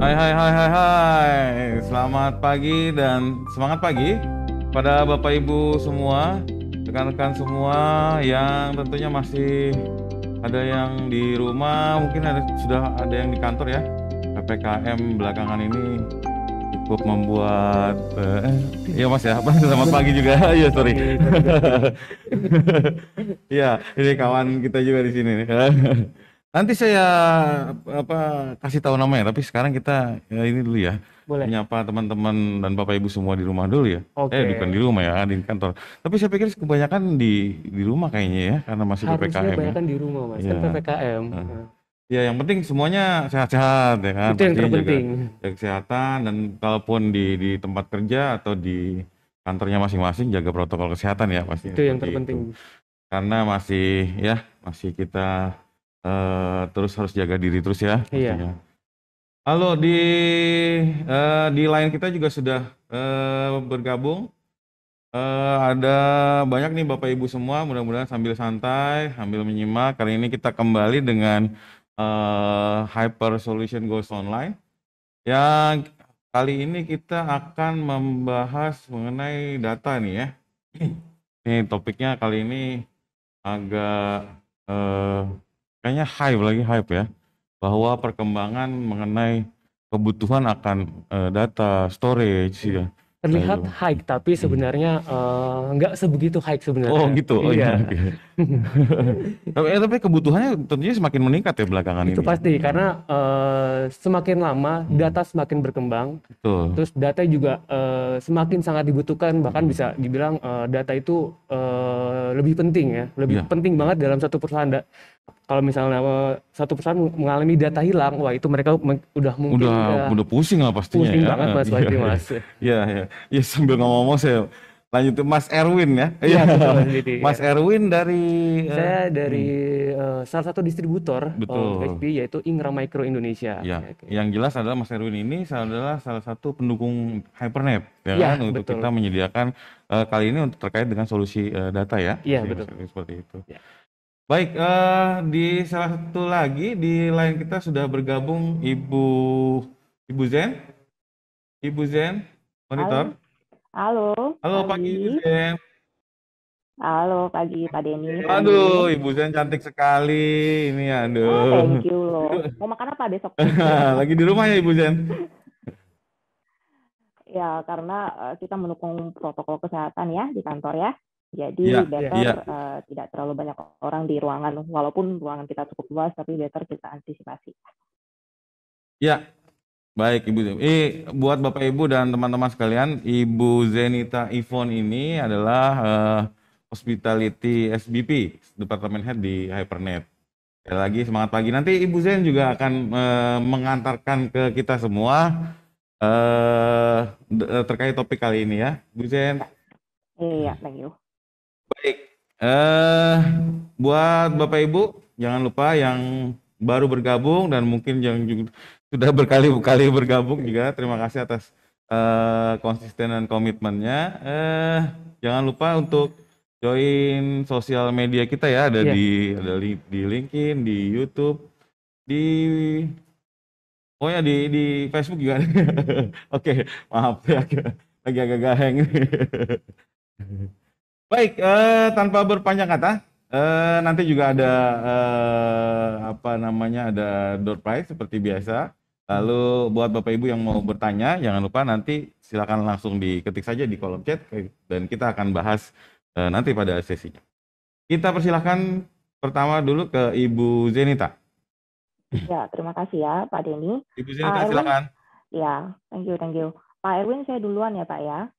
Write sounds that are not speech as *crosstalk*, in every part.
Hai hai hai hai hai. Selamat pagi dan semangat pagi pada Bapak Ibu semua, rekan-rekan semua yang tentunya masih ada yang di rumah, mungkin ada sudah ada yang di kantor ya. PPKM belakangan ini cukup membuat eh, ya Mas ya, *laughs* selamat pagi juga. *laughs* Iya sorry. *laughs* ya, ini kawan kita juga di sini nih. Nanti saya apa kasih tahu namanya, tapi sekarang kita ya ini dulu ya. Boleh. Menyapa teman-teman dan Bapak Ibu semua di rumah dulu ya. Oke. Okay. Eh bukan di rumah ya, di kantor. Tapi saya pikir kebanyakan di di rumah kayaknya ya, karena masih Harusnya PPKM. Ya. kebanyakan di rumah Mas, ya. kan iya. PPKM. Nah. Ya, yang penting semuanya sehat-sehat ya kan. Itu yang terpenting. Jaga, jaga kesehatan dan kalaupun di di tempat kerja atau di kantornya masing-masing jaga protokol kesehatan ya pasti. Itu yang terpenting. Itu. Karena masih ya, masih kita uh, terus harus jaga diri terus ya. Iya. Halo di uh, di lain kita juga sudah uh, bergabung. Uh, ada banyak nih Bapak Ibu semua, mudah-mudahan sambil santai, sambil menyimak. Kali ini kita kembali dengan uh, Hyper Solution Goes Online. Yang kali ini kita akan membahas mengenai data nih ya. Ini topiknya kali ini agak uh, kayaknya hype lagi hype ya bahwa perkembangan mengenai kebutuhan akan uh, data storage ya terlihat Ayo. high tapi hmm. sebenarnya eh, nggak uh, sebegitu high sebenarnya. Oh gitu. Oh iya. iya *laughs* tapi, eh, tapi kebutuhannya tentunya semakin meningkat ya belakangan Itu ini. Itu pasti hmm. karena uh, semakin lama hmm. data semakin berkembang. Betul. Terus data juga uh, semakin sangat dibutuhkan bahkan hmm. bisa dibilang uh, data itu uh, lebih penting ya, lebih ya. penting banget dalam satu perusahaan kalau misalnya eh, satu perusahaan mengalami data hilang, wah itu mereka udah mungkin udah udah, udah pusing lah pastinya pusing ya. banget mas, pasti iya, iya, mas. Iya iya. Ya sambil ngomong-ngomong saya lanjut Mas Erwin ya. Iya. iya. iya. mas Erwin dari eh, saya dari hmm. uh, salah satu distributor Betul. HP yaitu Ingram Micro Indonesia. Ya. Okay. Yang jelas adalah Mas Erwin ini adalah salah satu pendukung Hypernet ya, ya kan betul. untuk kita menyediakan uh, kali ini untuk terkait dengan solusi uh, data ya. Iya betul. Seperti itu. Ya. Baik, uh, di salah satu lagi di lain kita sudah bergabung Ibu Ibu Zen. Ibu Zen, monitor. Halo. Halo, Halo pagi. Ibu Zen. Halo pagi Pak Denny. Aduh, Ibu Zen cantik sekali ini aduh. Oh, thank you loh. Mau makan apa besok? *laughs* Lagi di rumah ya Ibu Zen. *laughs* ya, karena eh, kita mendukung protokol kesehatan ya di kantor ya. Jadi yeah, iya, better yeah. Iya. Uh, tidak terlalu banyak orang di ruangan, walaupun ruangan kita cukup luas, tapi better kita antisipasi. Ya, yeah. baik Ibu. Eh, buat Bapak Ibu dan teman-teman sekalian, Ibu Zenita Ivon ini adalah uh, Hospitality SBP, Departemen Head di Hypernet. Sekali lagi semangat pagi. Nanti Ibu Zen juga akan uh, mengantarkan ke kita semua uh, terkait topik kali ini ya, ibu Zen. Iya, yeah, thank you. Baik, Eh, buat Bapak Ibu, jangan lupa yang baru bergabung dan mungkin yang juga, sudah berkali-kali bergabung juga terima kasih atas eh, konsisten dan komitmennya. Eh, jangan lupa untuk join sosial media kita ya ada yeah. di ada li, di LinkedIn, di YouTube, di oh ya di di Facebook juga. *laughs* Oke, okay, maaf ya lagi agak-agak hang. *laughs* Baik, eh, tanpa berpanjang kata, eh, nanti juga ada eh, apa namanya ada door prize seperti biasa. Lalu buat bapak ibu yang mau bertanya, jangan lupa nanti silakan langsung diketik saja di kolom chat eh, dan kita akan bahas eh, nanti pada sesi. Kita persilahkan pertama dulu ke Ibu Zenita. Ya, terima kasih ya Pak Denny. Ibu Zenita, Pak ah, silakan. ya, thank you, thank you. Pak Erwin, saya duluan ya Pak ya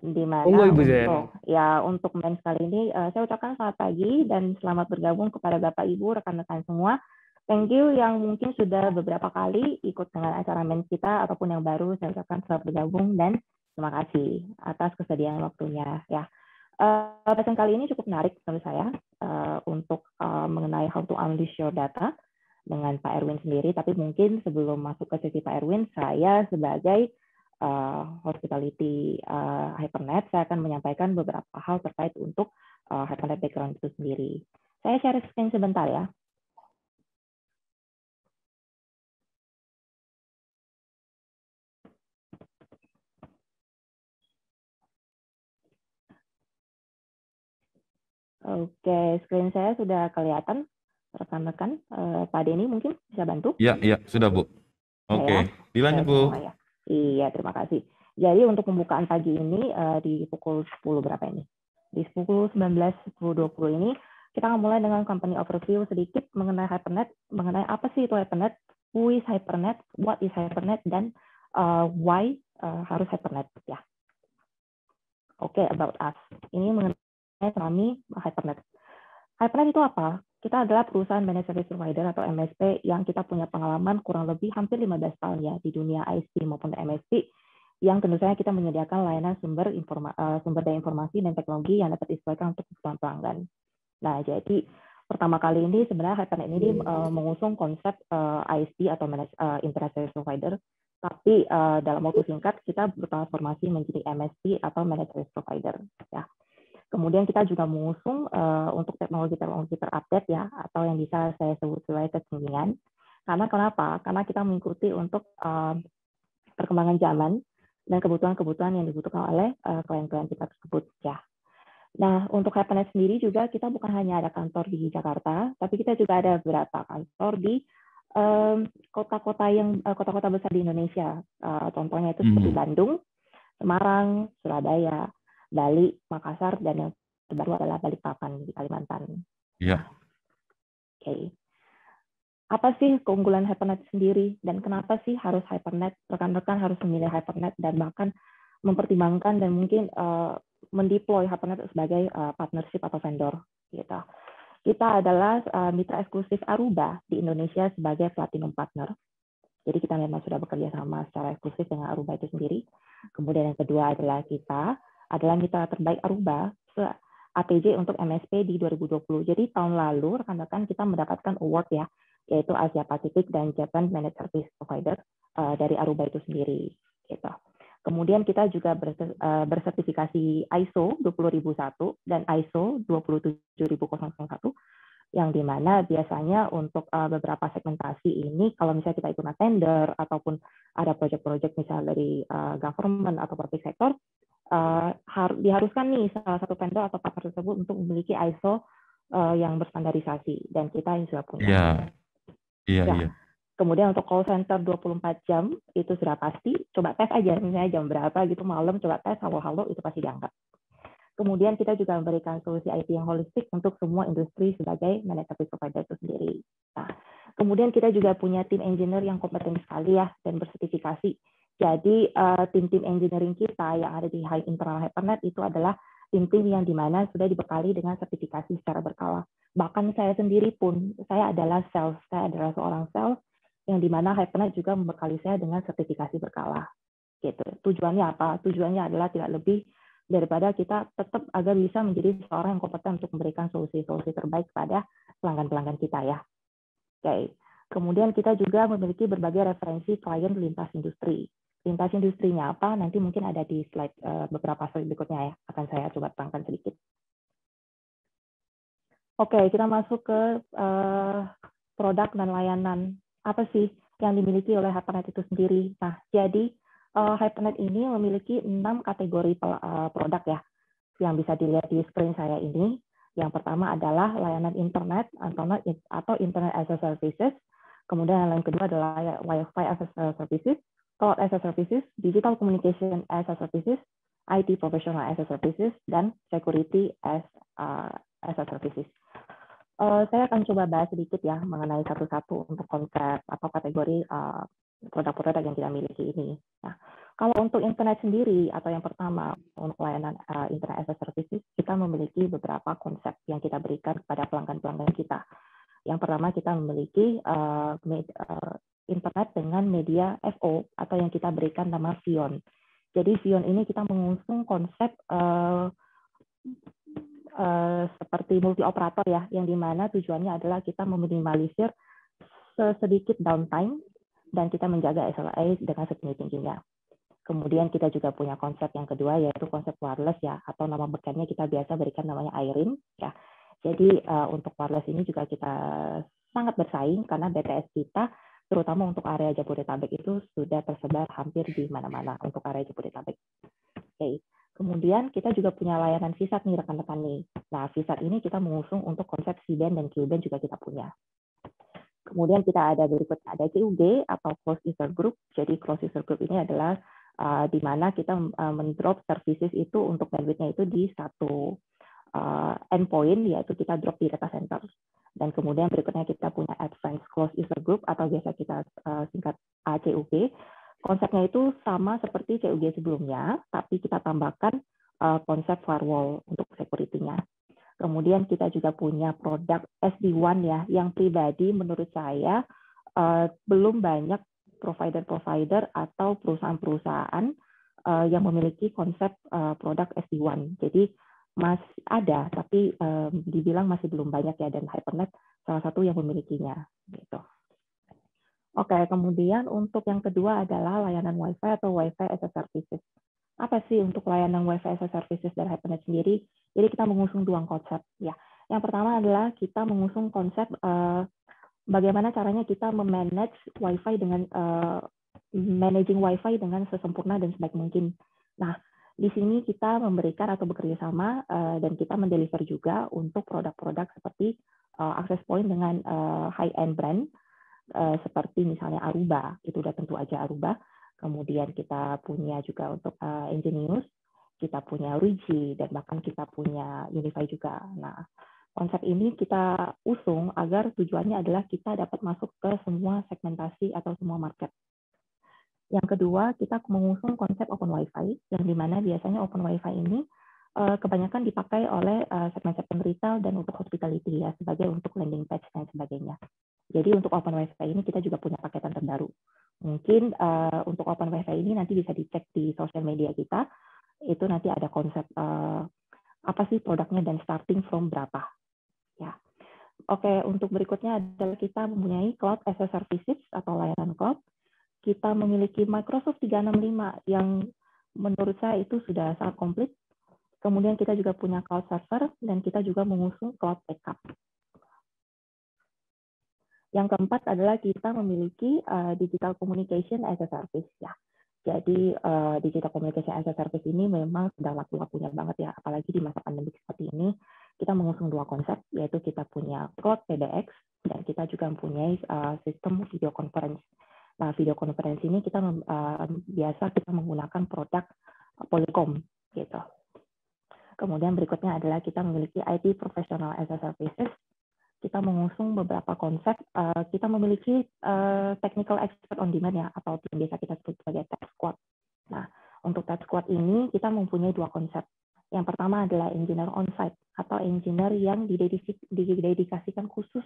di mana oh, Ibu Zen. untuk ya untuk men kali ini uh, saya ucapkan selamat pagi dan selamat bergabung kepada Bapak Ibu rekan-rekan semua. Thank you yang mungkin sudah beberapa kali ikut dengan acara men kita ataupun yang baru saya ucapkan selamat bergabung dan terima kasih atas kesediaan waktunya ya. Uh, kali ini cukup menarik menurut saya uh, untuk uh, mengenai how to unleash your data dengan Pak Erwin sendiri. Tapi mungkin sebelum masuk ke sesi Pak Erwin, saya sebagai uh, hospitality uh, Hypernet, saya akan menyampaikan beberapa hal terkait untuk uh, Hypernet background itu sendiri. Saya share screen sebentar ya. Oke, screen saya sudah kelihatan rekan-rekan. Uh, Pak Denny mungkin bisa bantu? Iya, ya, sudah Bu. Ya? Oke, okay. dilanjut Bu. Semua, ya. Iya, terima kasih. Jadi untuk pembukaan pagi ini uh, di pukul 10 berapa ini? Di pukul 19, ini kita akan mulai dengan company overview sedikit mengenai Hypernet, mengenai apa sih itu Hypernet, who is Hypernet, what is Hypernet, dan uh, why uh, harus Hypernet ya. Oke, okay, about us. Ini mengenai kami Hypernet. Hypernet itu apa? kita adalah perusahaan managed service provider atau MSP yang kita punya pengalaman kurang lebih hampir 15 tahun ya di dunia ISP maupun MSP yang tentu saja kita menyediakan layanan sumber informa, eh, sumber daya informasi dan teknologi yang dapat disesuaikan untuk kebutuhan pelanggan. Nah, jadi pertama kali ini sebenarnya HyperNet ini uh, mengusung konsep uh, eh, ISP atau managed uh, internet service provider, tapi uh, dalam waktu singkat kita bertransformasi menjadi MSP atau managed service provider ya. Kemudian kita juga mengusung uh, untuk teknologi-teknologi terupdate ya, atau yang bisa saya sebut sebagai kekinian. Karena kenapa? Karena kita mengikuti untuk uh, perkembangan zaman dan kebutuhan-kebutuhan yang dibutuhkan oleh klien eh, klien-klien kita tersebut ya. Nah, untuk Happiness sendiri juga kita bukan hanya ada kantor di Jakarta, tapi kita juga ada beberapa kantor di kota kota-kota yang kota kota-kota besar di Indonesia. Uh, contohnya itu seperti hmm. Bandung, Semarang, Surabaya, Bali, Makassar, dan yang terbaru adalah Balikpapan di Kalimantan. Iya. Oke. Okay. Apa sih keunggulan Hypernet sendiri dan kenapa sih harus Hypernet? Rekan-rekan harus memilih Hypernet dan bahkan mempertimbangkan dan mungkin uh, mendeploy Hypernet sebagai uh, partnership atau vendor gitu. Kita adalah uh, mitra eksklusif Aruba di Indonesia sebagai platinum partner. Jadi kita memang sudah bekerja sama secara eksklusif dengan Aruba itu sendiri. Kemudian yang kedua adalah kita adalah mitra terbaik Aruba se APJ untuk MSP di 2020. Jadi tahun lalu rekan-rekan kita mendapatkan award ya, yaitu Asia Pacific dan Japan Managed Service Provider uh, dari Aruba itu sendiri. Gitu. Kemudian kita juga eh, bersertifikasi ISO 20001 dan ISO 27001 yang dimana biasanya untuk eh, beberapa segmentasi ini kalau misalnya kita ikut tender ataupun ada proyek-proyek misalnya dari government atau public sector uh, har diharuskan nih salah satu vendor atau partner tersebut untuk memiliki ISO uh, eh, yang berstandarisasi dan kita yang sudah punya. Ya. Iya. Iya, iya. Kemudian untuk call center 24 jam itu sudah pasti, coba tes aja misalnya jam berapa gitu malam coba tes halo-halo itu pasti dianggap. Kemudian kita juga memberikan solusi IT yang holistik untuk semua industri sebagai managed service provider itu sendiri. Nah, kemudian kita juga punya tim engineer yang kompeten sekali ya dan bersertifikasi jadi tim eh, tim-tim engineering kita yang ada di High Internal Hypernet itu adalah tim-tim yang dimana sudah dibekali dengan sertifikasi secara berkala. Bahkan saya sendiri pun, saya adalah sales, saya adalah seorang sales yang dimana Hypernet juga membekali saya dengan sertifikasi berkala. Gitu. Tujuannya apa? Tujuannya adalah tidak lebih daripada kita tetap agar bisa menjadi seorang yang kompeten untuk memberikan solusi-solusi terbaik kepada pelanggan-pelanggan kita ya. Oke. Okay. Kemudian kita juga memiliki berbagai referensi klien lintas industri lintas industrinya apa nanti mungkin ada di slide eh, beberapa slide berikutnya ya akan saya coba terangkan sedikit. Oke kita masuk ke uh, produk dan layanan apa sih yang dimiliki oleh Hypernet itu sendiri. Nah jadi uh, Hypernet ini memiliki enam kategori produk ya yang bisa dilihat di screen saya ini. Yang pertama adalah layanan internet atau internet as a services. Kemudian yang kedua adalah Wi-Fi as a services Cloud as a Services, Digital Communication as a Services, IT Professional as a Services, dan Security as, uh, as a Services. Uh, saya akan coba bahas sedikit ya mengenai satu-satu untuk konsep atau kategori produk eh, produk-produk yang kita miliki ini. Nah, kalau untuk internet sendiri atau yang pertama untuk layanan uh, internet as a services, kita memiliki beberapa konsep yang kita berikan kepada pelanggan-pelanggan kita. Yang pertama kita memiliki uh, uh, internet dengan media FO atau yang kita berikan nama Vion. Jadi Vion ini kita mengusung konsep uh, uh, seperti multi operator ya, yang dimana tujuannya adalah kita meminimalisir sedikit downtime dan kita menjaga SLA dengan setinggi-tingginya. Kemudian kita juga punya konsep yang kedua yaitu konsep wireless ya atau nama bekannya kita biasa berikan namanya Airin ya. Jadi uh, untuk wireless ini juga kita sangat bersaing karena BTS kita terutama untuk area Jabodetabek itu sudah tersebar hampir di mana-mana untuk area Jabodetabek. Oke. Kemudian kita juga punya layanan visat nih rekan-rekan nih. Nah, visat ini kita mengusung untuk konsep band dan band juga kita punya. Kemudian kita ada berikut ada CUG atau Close User Group. Jadi Close User Group ini adalah uh, di mana kita uh, mendrop services itu untuk bandwidth-nya itu di satu uh, endpoint yaitu kita drop di data center dan kemudian berikutnya kita punya advanced Close user group atau biasa kita uh, singkat ACUG konsepnya itu sama seperti CUG sebelumnya tapi kita tambahkan uh, konsep firewall untuk securitynya kemudian kita juga punya produk SD1 ya yang pribadi menurut saya uh, belum banyak provider-provider atau perusahaan-perusahaan uh, yang memiliki konsep uh, produk SD1 jadi masih ada tapi um, dibilang masih belum banyak ya dan Hypernet salah satu yang memilikinya gitu. Oke, kemudian untuk yang kedua adalah layanan WiFi atau WiFi as a services. Apa sih untuk layanan WiFi as a services dari Hypernet sendiri? Jadi kita mengusung dua konsep ya. Yang pertama adalah kita mengusung konsep uh, bagaimana caranya kita memanage WiFi dengan uh, managing WiFi dengan sesempurna dan sebaik mungkin. Nah, di sini kita memberikan atau bekerja sama uh, dan kita mendeliver juga untuk produk-produk seperti uh, eh, access point dengan uh, high-end brand uh, seperti misalnya Aruba, itu udah tentu aja Aruba. Kemudian kita punya juga untuk uh, Ingenius, kita punya Ruiji, dan bahkan kita punya Unify juga. Nah, konsep ini kita usung agar tujuannya adalah kita dapat masuk ke semua segmentasi atau semua market yang kedua, kita mengusung konsep open wifi, yang dimana biasanya open wifi ini uh, kebanyakan dipakai oleh uh, segmen-segmen retail dan untuk hospitality ya, sebagai untuk landing page dan sebagainya. Jadi untuk open wifi ini kita juga punya paketan terbaru. Mungkin uh, untuk open wifi ini nanti bisa dicek di sosial media kita, itu nanti ada konsep uh, apa sih produknya dan starting from berapa. Ya. Oke, untuk berikutnya adalah kita mempunyai cloud as a services atau layanan cloud kita memiliki Microsoft 365 yang menurut saya itu sudah sangat komplit. Kemudian kita juga punya cloud server dan kita juga mengusung cloud backup. Yang keempat adalah kita memiliki uh, digital communication as a service ya. Jadi uh, digital communication as a service ini memang sudah laku-lakunya banget ya, apalagi di masa pandemi seperti ini kita mengusung dua konsep yaitu kita punya cloud PBX dan kita juga mempunyai uh, sistem video conference uh, video konferensi ini kita uh, biasa kita menggunakan produk uh, Polycom gitu. Kemudian berikutnya adalah kita memiliki IT Professional as a Services. Kita mengusung beberapa konsep. Uh, kita memiliki uh, Technical Expert on Demand ya atau yang biasa kita sebut sebagai Tech Squad. Nah, untuk Tech Squad ini kita mempunyai dua konsep. Yang pertama adalah engineer on-site atau engineer yang didedikasikan khusus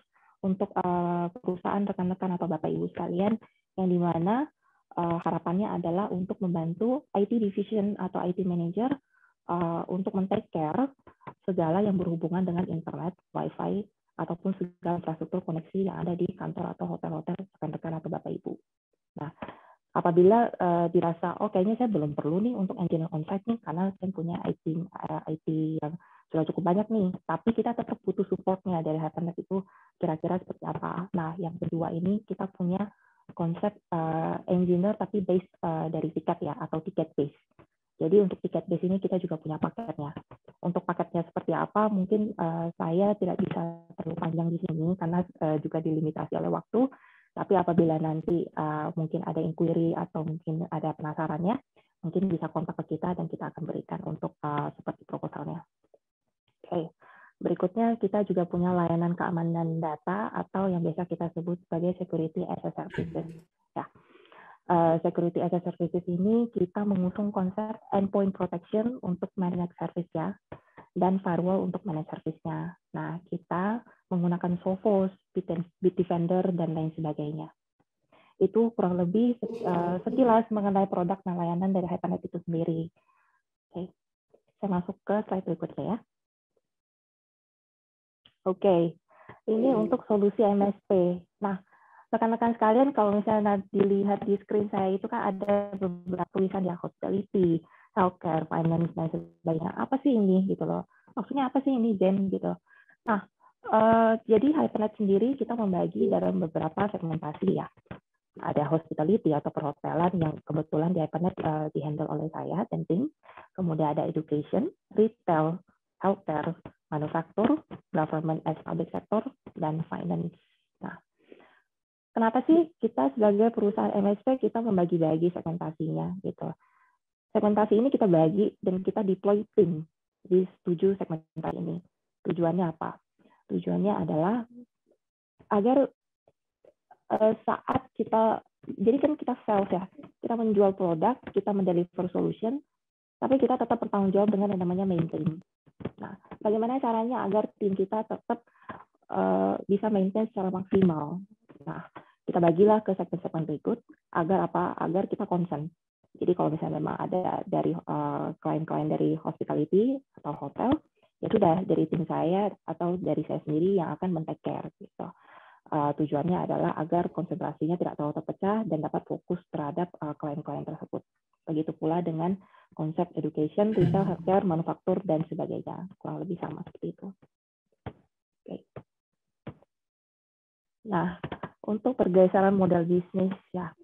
untuk uh, perusahaan rekan-rekan atau Bapak Ibu sekalian yang dimana uh, eh, harapannya adalah untuk membantu IT division atau IT manager uh, untuk men care segala yang berhubungan dengan internet, wifi, ataupun segala infrastruktur koneksi yang ada di kantor atau hotel-hotel rekan-rekan atau Bapak Ibu. Nah, apabila uh, dirasa oh kayaknya saya belum perlu nih untuk engineer on site nih karena saya punya IT uh, IT yang sudah cukup banyak nih, tapi kita tetap butuh supportnya dari happiness itu kira-kira seperti apa. Nah, yang kedua ini kita punya konsep uh, engineer tapi base uh, eh, dari tiket ya atau tiket base. Jadi untuk tiket base ini kita juga punya paketnya. Untuk paketnya seperti apa mungkin uh, saya tidak bisa terlalu panjang di sini karena uh, juga dilimitasi oleh waktu. Tapi apabila nanti uh, mungkin ada inquiry atau mungkin ada penasarannya, mungkin bisa kontak ke kita dan kita akan berikan untuk uh, seperti proposalnya okay. berikutnya kita juga punya layanan keamanan data atau yang biasa kita sebut sebagai security as a services. Ya. Uh, security as a services ini kita mengusung konsep endpoint protection untuk managed service ya dan firewall untuk managed service-nya. Nah, kita menggunakan Sophos, Bitdefender, dan lain sebagainya. Itu kurang lebih eh, sekilas mengenai produk dan layanan dari Hypernet itu sendiri. Oke, saya masuk ke slide berikutnya ya. Oke, okay. ini hmm. untuk solusi MSP. Nah, rekan-rekan sekalian kalau misalnya dilihat di screen saya itu kan ada beberapa tulisan ya hospitality, healthcare, finance dan sebagainya. Apa sih ini gitu loh? Maksudnya apa sih ini Jen gitu? Nah, uh, jadi Hypernet sendiri kita membagi dalam beberapa segmentasi ya. Ada hospitality atau perhotelan yang kebetulan di Hypernet uh, dihandle oleh saya dan Kemudian ada education, retail, healthcare, manufaktur, government as public sector, dan finance. Nah, kenapa sih kita sebagai perusahaan MSP kita membagi-bagi segmentasinya gitu? Segmentasi ini kita bagi dan kita deploy tim di tujuh segmentasi ini. Tujuannya apa? Tujuannya adalah agar eh, saat kita jadi kan kita sales ya, kita menjual produk, kita mendeliver solution, tapi kita tetap bertanggung jawab dengan yang namanya maintain. Nah, bagaimana caranya agar tim kita tetap uh, bisa maintain secara maksimal? Nah, kita bagilah ke segmen-segmen berikut agar apa? Agar kita concern. Jadi kalau misalnya memang ada dari eh, klien-klien uh, dari hospitality atau hotel, ya sudah dari tim saya atau dari saya sendiri yang akan men care gitu. Uh, tujuannya adalah agar konsentrasinya tidak terlalu terpecah dan dapat fokus terhadap eh, klien-klien uh, tersebut. Begitu pula dengan konsep education, retail, healthcare, manufaktur, dan sebagainya. Kurang lebih sama seperti itu. Okay. Nah, untuk pergeseran modal bisnis ya,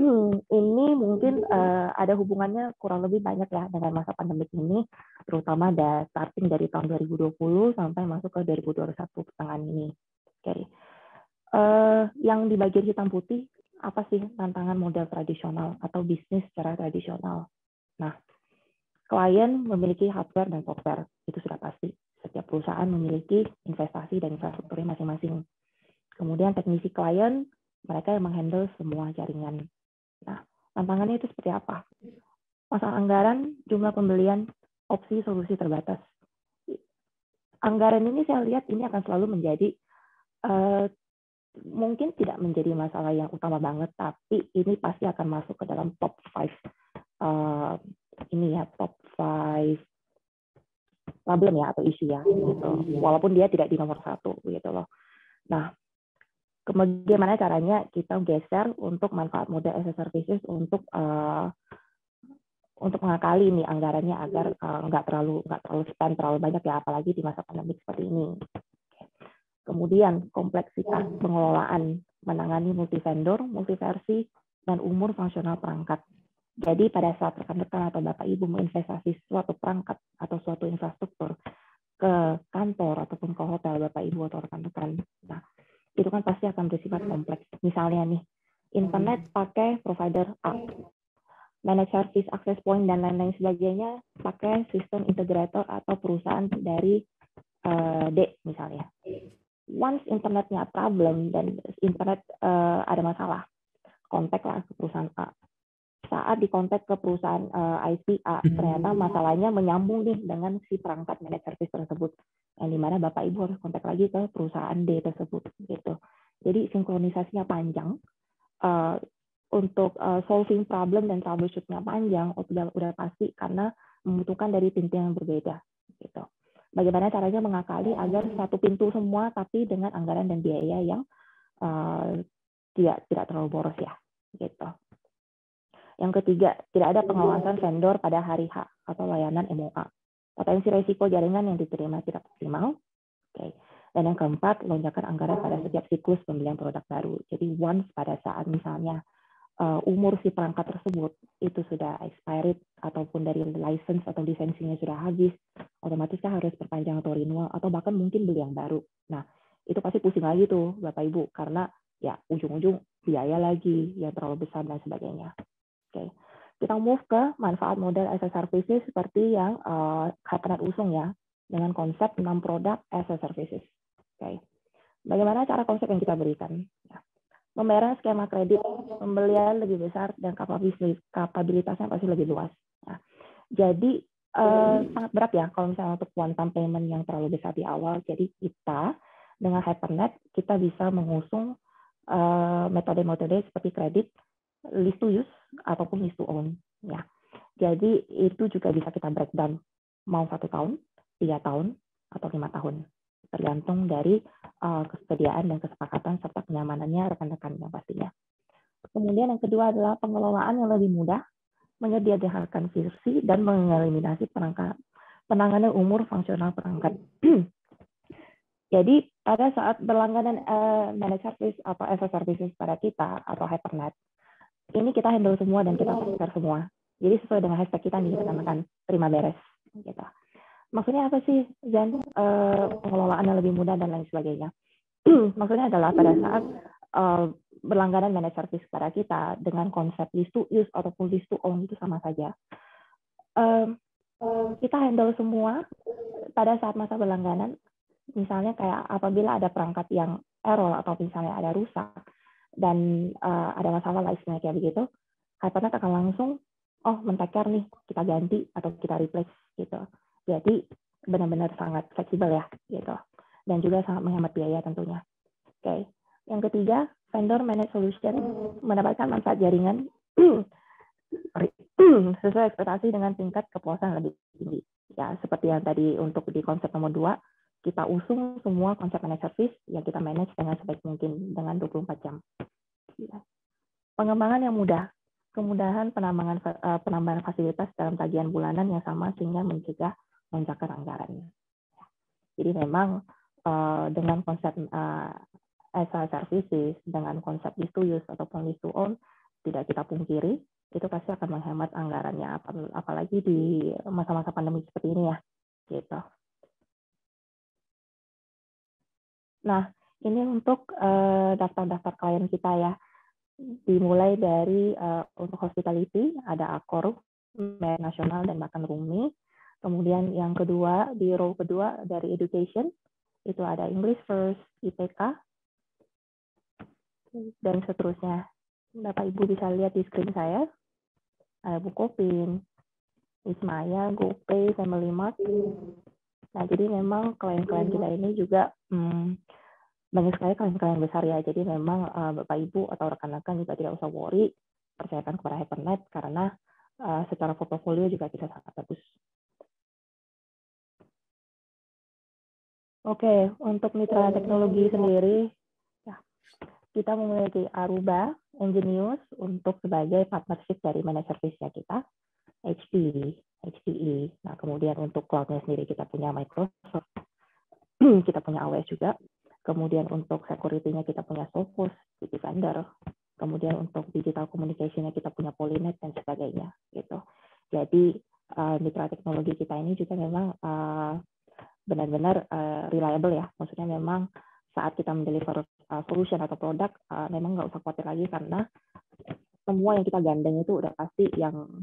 Hmm, ini mungkin uh, ada hubungannya kurang lebih banyak ya dengan masa pandemi ini, terutama dari starting dari tahun 2020 sampai masuk ke 2021 pertengahan ini. Oke, okay uh, yang di bagian hitam putih apa sih tantangan modal tradisional atau bisnis secara tradisional. Nah, klien memiliki hardware dan software itu sudah pasti. Setiap perusahaan memiliki investasi dan infrastrukturnya masing-masing. Kemudian teknisi klien mereka yang menghandle semua jaringan. Nah, tantangannya itu seperti apa? Masalah anggaran, jumlah pembelian, opsi solusi terbatas. Anggaran ini saya lihat ini akan selalu menjadi uh, mungkin tidak menjadi masalah yang utama banget, tapi ini pasti akan masuk ke dalam top five uh, ini ya top five problem ya atau isu ya gitu. Walaupun dia tidak di nomor satu gitu loh. Nah, bagaimana caranya kita geser untuk manfaat modal as a services untuk uh, untuk mengakali ini anggarannya agar uh, nggak terlalu nggak terlalu spend terlalu banyak ya apalagi di masa pandemi seperti ini Kemudian kompleksitas ya. pengelolaan menangani multivendor, multiversi, dan umur fungsional perangkat. Jadi pada saat rekan-rekan atau Bapak Ibu menginvestasi suatu perangkat atau suatu infrastruktur ke kantor ataupun ke hotel Bapak Ibu atau rekan-rekan, nah itu kan pasti akan bersifat kompleks. Misalnya nih, internet hmm. pakai provider A, managed service access point dan lain-lain sebagainya pakai sistem integrator atau perusahaan dari uh, D misalnya once internetnya problem dan internet uh, ada masalah, kontak lah ke perusahaan A. Saat dikontak ke perusahaan uh, eh, ICA, hmm. ternyata masalahnya menyambung nih dengan si perangkat manajer service tersebut. Yang dimana Bapak Ibu harus kontak lagi ke perusahaan D tersebut. gitu. Jadi sinkronisasinya panjang. Uh, untuk uh, solving problem dan troubleshootnya panjang, udah udah pasti karena membutuhkan dari tim-tim yang berbeda gitu bagaimana caranya mengakali agar satu pintu semua tapi dengan anggaran dan biaya yang uh, tidak tidak terlalu boros ya gitu. Yang ketiga, tidak ada pengawasan vendor pada hari H atau layanan MOA. Potensi resiko jaringan yang diterima tidak optimal. Oke. Dan yang keempat, lonjakan anggaran pada setiap siklus pembelian produk baru. Jadi once pada saat misalnya uh, umur si perangkat tersebut itu sudah expired ataupun dari license atau lisensinya sudah habis, otomatis kan harus perpanjang atau renewal atau bahkan mungkin beli yang baru. Nah, itu pasti pusing lagi tuh Bapak Ibu karena ya ujung-ujung biaya lagi yang terlalu besar dan sebagainya. Oke. Okay. Kita move ke manfaat model as a services seperti yang uh, eh, Kabinet usung ya dengan konsep 6 produk as a services. Oke. Okay. Bagaimana cara konsep yang kita berikan? Ya Pembayaran skema kredit, pembelian lebih besar dan kapabilitasnya pasti lebih luas. Nah, jadi eh, sangat berat ya kalau misalnya untuk one time payment yang terlalu besar di awal. Jadi kita dengan Hypernet kita bisa mengusung metode eh, metode-metode seperti kredit, list to use ataupun list to own. Ya, jadi itu juga bisa kita breakdown mau satu tahun, tiga tahun, atau lima tahun tergantung dari uh, kesediaan dan kesepakatan serta kenyamanannya rekan-rekannya pastinya. Kemudian yang kedua adalah pengelolaan yang lebih mudah, menyediakan versi dan mengeliminasi perangkat penanganan umur fungsional perangkat. *clears throat* Jadi pada saat berlangganan uh, managed service atau as a services pada kita atau Hypernet, ini kita handle semua dan kita server semua. Jadi sesuai dengan hashtag kita nih kita namakan prima beres gitu maksudnya apa sih Zan uh, eh, pengelolaannya lebih mudah dan lain sebagainya *clears throat* maksudnya adalah pada saat uh, berlangganan managed service kepada kita dengan konsep list to use ataupun list to own itu sama saja um, kita handle semua pada saat masa berlangganan misalnya kayak apabila ada perangkat yang error atau misalnya ada rusak dan uh, ada masalah lainnya kayak begitu Hypernet akan langsung oh mentekar nih kita ganti atau kita replace gitu jadi benar-benar sangat fleksibel ya gitu. Dan juga sangat menghemat biaya tentunya. Oke. Okay. Yang ketiga, vendor managed solution mendapatkan manfaat jaringan *clears throat* *clears throat* sesuai ekspektasi dengan tingkat kepuasan lebih tinggi. Ya, seperti yang tadi untuk di konsep nomor dua, kita usung semua konsep managed service yang kita manage dengan sebaik mungkin dengan 24 jam. Ya. Pengembangan yang mudah, kemudahan penambangan eh, penambahan fasilitas dalam tagihan bulanan yang sama sehingga mencegah lonjakan anggarannya. Ya. Jadi memang eh, dengan konsep eh, SR services, dengan konsep lease to use ataupun lease to own, tidak kita pungkiri, itu pasti akan menghemat anggarannya, apalagi di masa-masa pandemi seperti ini ya. gitu. Nah, ini untuk eh, daftar-daftar klien kita ya. Dimulai dari untuk hospitality, ada Akor, nasional dan bahkan Rumi Kemudian yang kedua, di row kedua dari education, itu ada English First, IPK, dan seterusnya. Bapak-Ibu bisa lihat di screen saya. Ada Bukopin, Ismaya, GoPay, Family Mart. Nah, jadi memang klien-klien kita ini juga hmm, banyak sekali klien-klien besar ya. Jadi memang uh, eh, Bapak-Ibu atau rekan-rekan juga tidak usah worry, percayakan kepada Hypernet karena uh, secara portfolio juga tidak sangat bagus. Oke, untuk mitra teknologi sendiri, ya, kita memiliki Aruba, Ingenius untuk sebagai partnership dari mana service-nya kita, HP, HPE. E. Nah, kemudian untuk cloud-nya sendiri kita punya Microsoft, *clears throat* kita punya AWS juga. Kemudian untuk security-nya kita punya Sophos, Defender. Kemudian untuk digital communication-nya kita punya Polynet dan sebagainya gitu. Jadi uh, mitra teknologi kita ini juga memang uh, benar-benar uh, reliable ya. Maksudnya memang saat kita mendeliver uh, solution atau produk, uh, memang nggak usah khawatir lagi karena semua yang kita gandeng itu udah pasti yang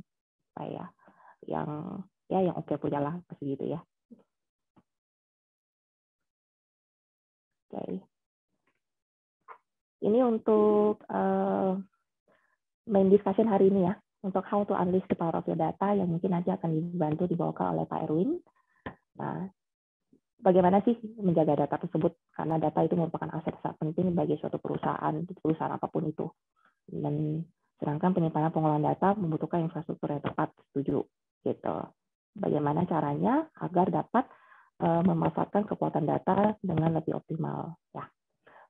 apa ya, yang ya yang oke okay punya lah pasti gitu ya. Oke. Okay. Ini untuk uh, main discussion hari ini ya, untuk how to unleash the power of your data yang mungkin nanti akan dibantu dibawakan oleh Pak Erwin. Nah, bagaimana sih menjaga data tersebut karena data itu merupakan aset sangat penting bagi suatu perusahaan perusahaan apapun itu dan sedangkan penyimpanan pengolahan data membutuhkan infrastruktur yang tepat setuju gitu bagaimana caranya agar dapat uh, memanfaatkan kekuatan data dengan lebih optimal ya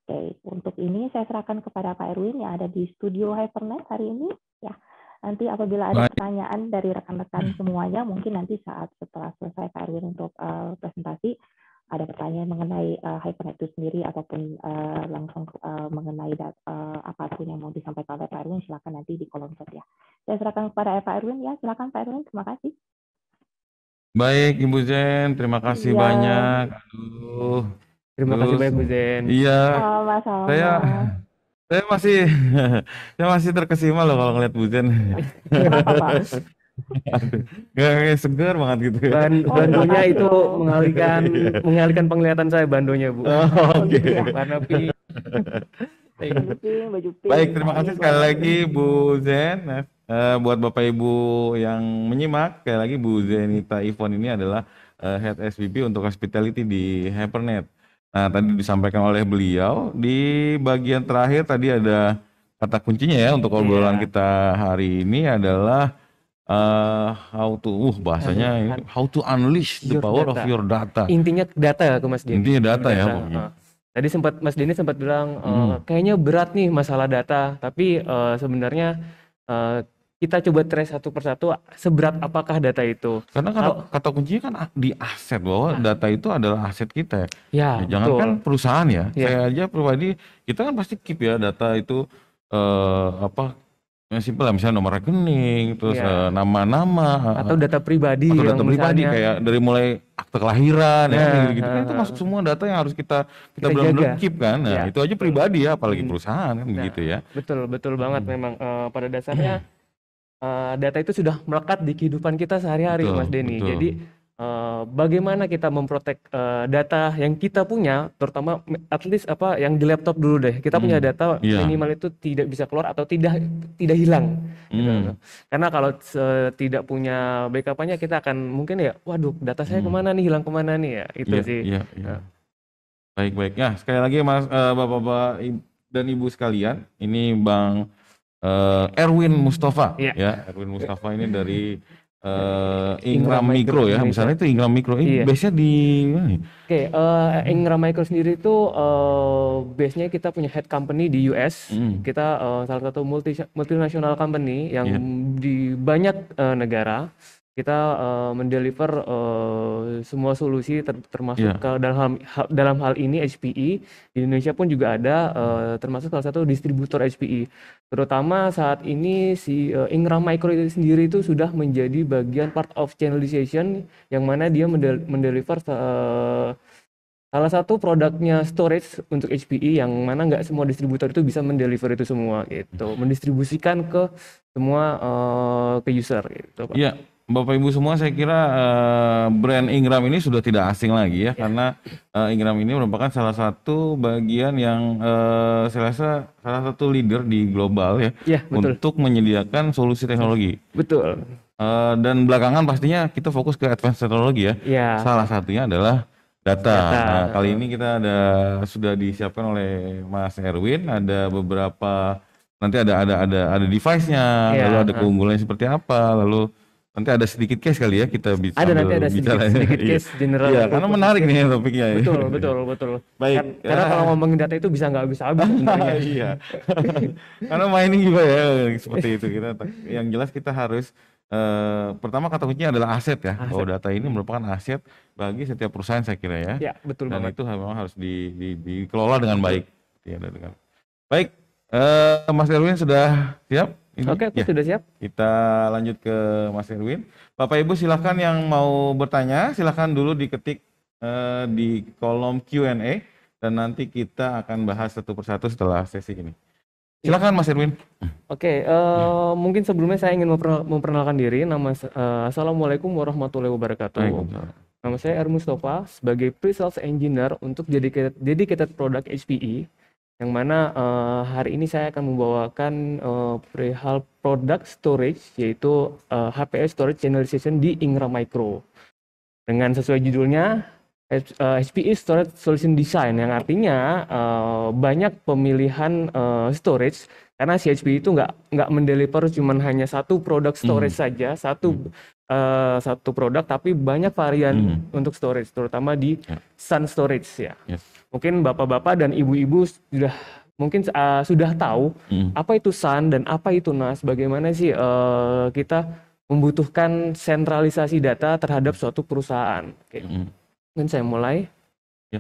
oke untuk ini saya serahkan kepada Pak Erwin yang ada di studio Hypernet hari ini ya nanti apabila ada pertanyaan dari rekan-rekan semuanya mungkin nanti saat setelah selesai Pak Erwin untuk uh, presentasi ada pertanyaan mengenai uh, Hibernet itu sendiri ataupun uh, langsung uh, mengenai dat, uh, apapun yang mau disampaikan oleh Pak Erwin, silakan nanti di kolom chat ya. Saya serahkan kepada Pak Erwin ya, silakan Pak Erwin, terima kasih. Baik, Ibu Zen, terima kasih ya. banyak. Aduh. Terima Terus, kasih banyak, Bu Zen. Iya. sama Saya saya masih *laughs* saya masih terkesima loh kalau ngeliat Bu Zen. Kenapa, Pak? Gak seger banget gitu. Ya. Ban bandonya itu *laughs* iya. mengalihkan mengalihkan penglihatan saya bandonya bu. Oh, Oke. Okay. Baik terima kasih sekali lagi Bu Zen. Uh, buat bapak ibu yang menyimak sekali lagi Bu Zenita Ivon ini adalah uh, head SVP untuk hospitality di Hypernet. Nah tadi disampaikan oleh beliau di bagian terakhir tadi ada kata kuncinya ya untuk obrolan yeah. kita hari ini adalah uh, how to uh bahasanya how to unleash the power data. of your data. Intinya data ya ke Mas Dini. Intinya data, ya pokoknya. Uh. Tadi sempat Mas Dini sempat bilang uh, kayaknya berat nih masalah data, tapi uh, sebenarnya uh, kita coba trace satu persatu seberat apakah data itu. Karena kata, oh. kata kuncinya kan di aset bahwa nah. data itu adalah aset kita. Ya. ya, ya jangan betul. kan perusahaan ya. ya. Saya aja pribadi kita kan pasti keep ya data itu uh, apa Ya simpel lah misalnya nomor rekening, terus nama iya. eh, nama-nama atau data pribadi atau data pribadi misalnya, kayak dari mulai akte kelahiran ya, ya gitu, gitu kan itu ah, masuk ah. semua data yang harus kita kita, kita belum keep kan. Nah, ya. itu aja pribadi ya apalagi hmm. perusahaan kan nah, begitu ya. Betul, betul banget hmm. memang uh, pada dasarnya uh, data itu sudah melekat di kehidupan kita sehari-hari Mas Denny. Jadi Eh, bagaimana kita memprotek uh, data yang kita punya, terutama at least apa yang di laptop dulu deh. Kita hmm. punya data yeah. minimal itu tidak bisa keluar atau tidak tidak hilang. Gitu. Hmm. Gitu. Karena kalau eh, tidak punya backupnya, kita akan mungkin ya, waduh data saya hmm. kemana nih hilang kemana nih ya itu yeah, sih. Yeah, iya, iya. yeah. Baik baik. Nah sekali lagi mas uh, bapak-bapak dan ibu sekalian, ini bang Erwin Mustafa yeah. ya Erwin Mustafa ini dari Uh, Ingram, Micro, ya, Indonesia. misalnya itu Ingram Micro, ini eh, iya. base-nya di mana? Ya? Oke, okay, uh, eh, Ingram Micro sendiri itu uh, base-nya kita punya head company di US. Mm. Kita uh, salah satu multi multinasional company yang yeah. di banyak uh, negara kita uh, mendeliver uh, semua solusi ter termasuk yeah. ke dalam hal, dalam hal ini HPE di Indonesia pun juga ada uh, termasuk salah satu distributor HPE terutama saat ini si uh, Ingram Micro itu sendiri itu sudah menjadi bagian part of channelization yang mana dia mendel mendeliver uh, salah satu produknya storage untuk HPE yang mana nggak semua distributor itu bisa mendeliver itu semua gitu mendistribusikan ke semua uh, ke user gitu Pak. Yeah Bapak Ibu semua saya kira uh, brand Ingram ini sudah tidak asing lagi ya, yeah. karena uh, Ingram ini merupakan salah satu bagian yang uh, saya rasa salah satu leader di global ya, yeah, iya, untuk menyediakan solusi teknologi. Betul. Uh, dan belakangan pastinya kita fokus ke advance teknologi ya. Yeah. Salah satunya adalah data. data. Nah, kali ini kita ada sudah disiapkan oleh Mas Erwin ada beberapa nanti ada ada ada ada device-nya, yeah. lalu ada keunggulannya seperti apa, lalu Nanti ada sedikit case kali ya kita bisa ada nanti ada sedikit, sedikit *laughs* iya. case general. ya, karena menarik nih topiknya. Betul, betul, betul. Baik. Karena, karena eh. kalau ngomongin data itu bisa nggak habis habis. *laughs* iya. *laughs* karena mining juga ya seperti itu kita. Yang jelas kita harus uh, pertama kata kuncinya adalah aset ya. Aset. Bahwa data ini merupakan aset bagi setiap perusahaan saya kira ya. ya betul Dan banget. itu memang harus di, di, dikelola dengan baik. Ya, dengan. Baik, uh, Mas Erwin sudah siap? Ini? Oke, aku ya. sudah siap. Kita lanjut ke Mas Erwin. Bapak Ibu silahkan yang mau bertanya, silahkan dulu diketik uh, di kolom Q&A dan nanti kita akan bahas satu persatu setelah sesi ini. Silahkan Mas Erwin. Oke, uh, ya. mungkin sebelumnya saya ingin memperkenalkan diri. Nama uh, Assalamualaikum warahmatullahi wabarakatuh. Nama saya Er Mustafa sebagai Pre-Sales Engineer untuk dedicated, dedicated Product HPE yang mana uh, hari ini saya akan membawakan uh, perihal produk storage yaitu uh, eh, HPS Storage Generalization di Ingram Micro. Dengan sesuai judulnya HPE Storage Solution Design yang artinya uh, banyak pemilihan uh, storage karena si HPE itu nggak nggak mendeliver cuman hanya satu produk hmm. storage mm. saja satu mm. uh, satu produk tapi banyak varian mm. untuk storage terutama di yeah. Sun Storage ya. Yes mungkin bapak-bapak dan ibu-ibu sudah mungkin uh, sudah tahu hmm. apa itu SAN dan apa itu NAS, bagaimana sih uh, kita membutuhkan sentralisasi data terhadap suatu perusahaan. Okay. Hmm, hmm. Mungkin saya mulai. Ya.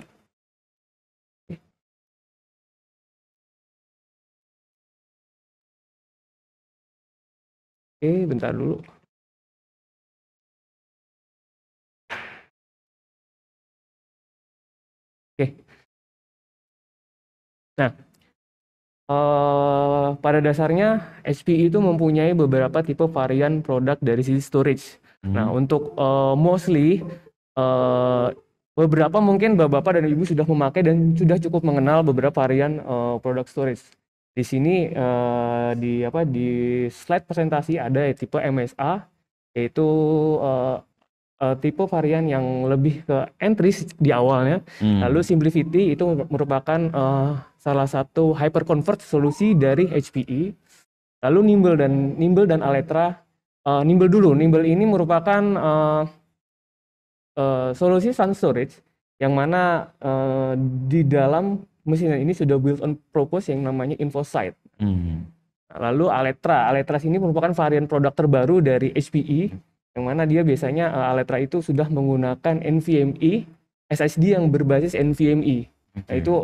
Oke, okay, bentar dulu. Nah, uh, pada dasarnya HPE itu mempunyai beberapa tipe varian produk dari sisi storage. Nah, hmm. Nah, untuk uh, mostly uh, beberapa mungkin bapak-bapak dan ibu sudah memakai dan sudah cukup mengenal beberapa varian uh, produk storage. Di sini uh, di apa di slide presentasi ada ya, tipe MSA yaitu uh, uh, tipe varian yang lebih ke entry di awalnya. Hmm. Lalu simplicity itu merupakan uh, salah satu hyperconverged solusi dari HPE. Lalu Nimble dan Nimble dan Aletra. Uh, Nimble dulu, Nimble ini merupakan uh, uh, solusi sun storage yang mana uh, di dalam mesin ini sudah built on purpose yang namanya InfoSight. Mm -hmm. Nah, lalu Aletra, Aletra ini merupakan varian produk terbaru dari HPE yang mana dia biasanya uh, Aletra itu sudah menggunakan NVMe SSD yang berbasis NVMe. Okay. Nah, itu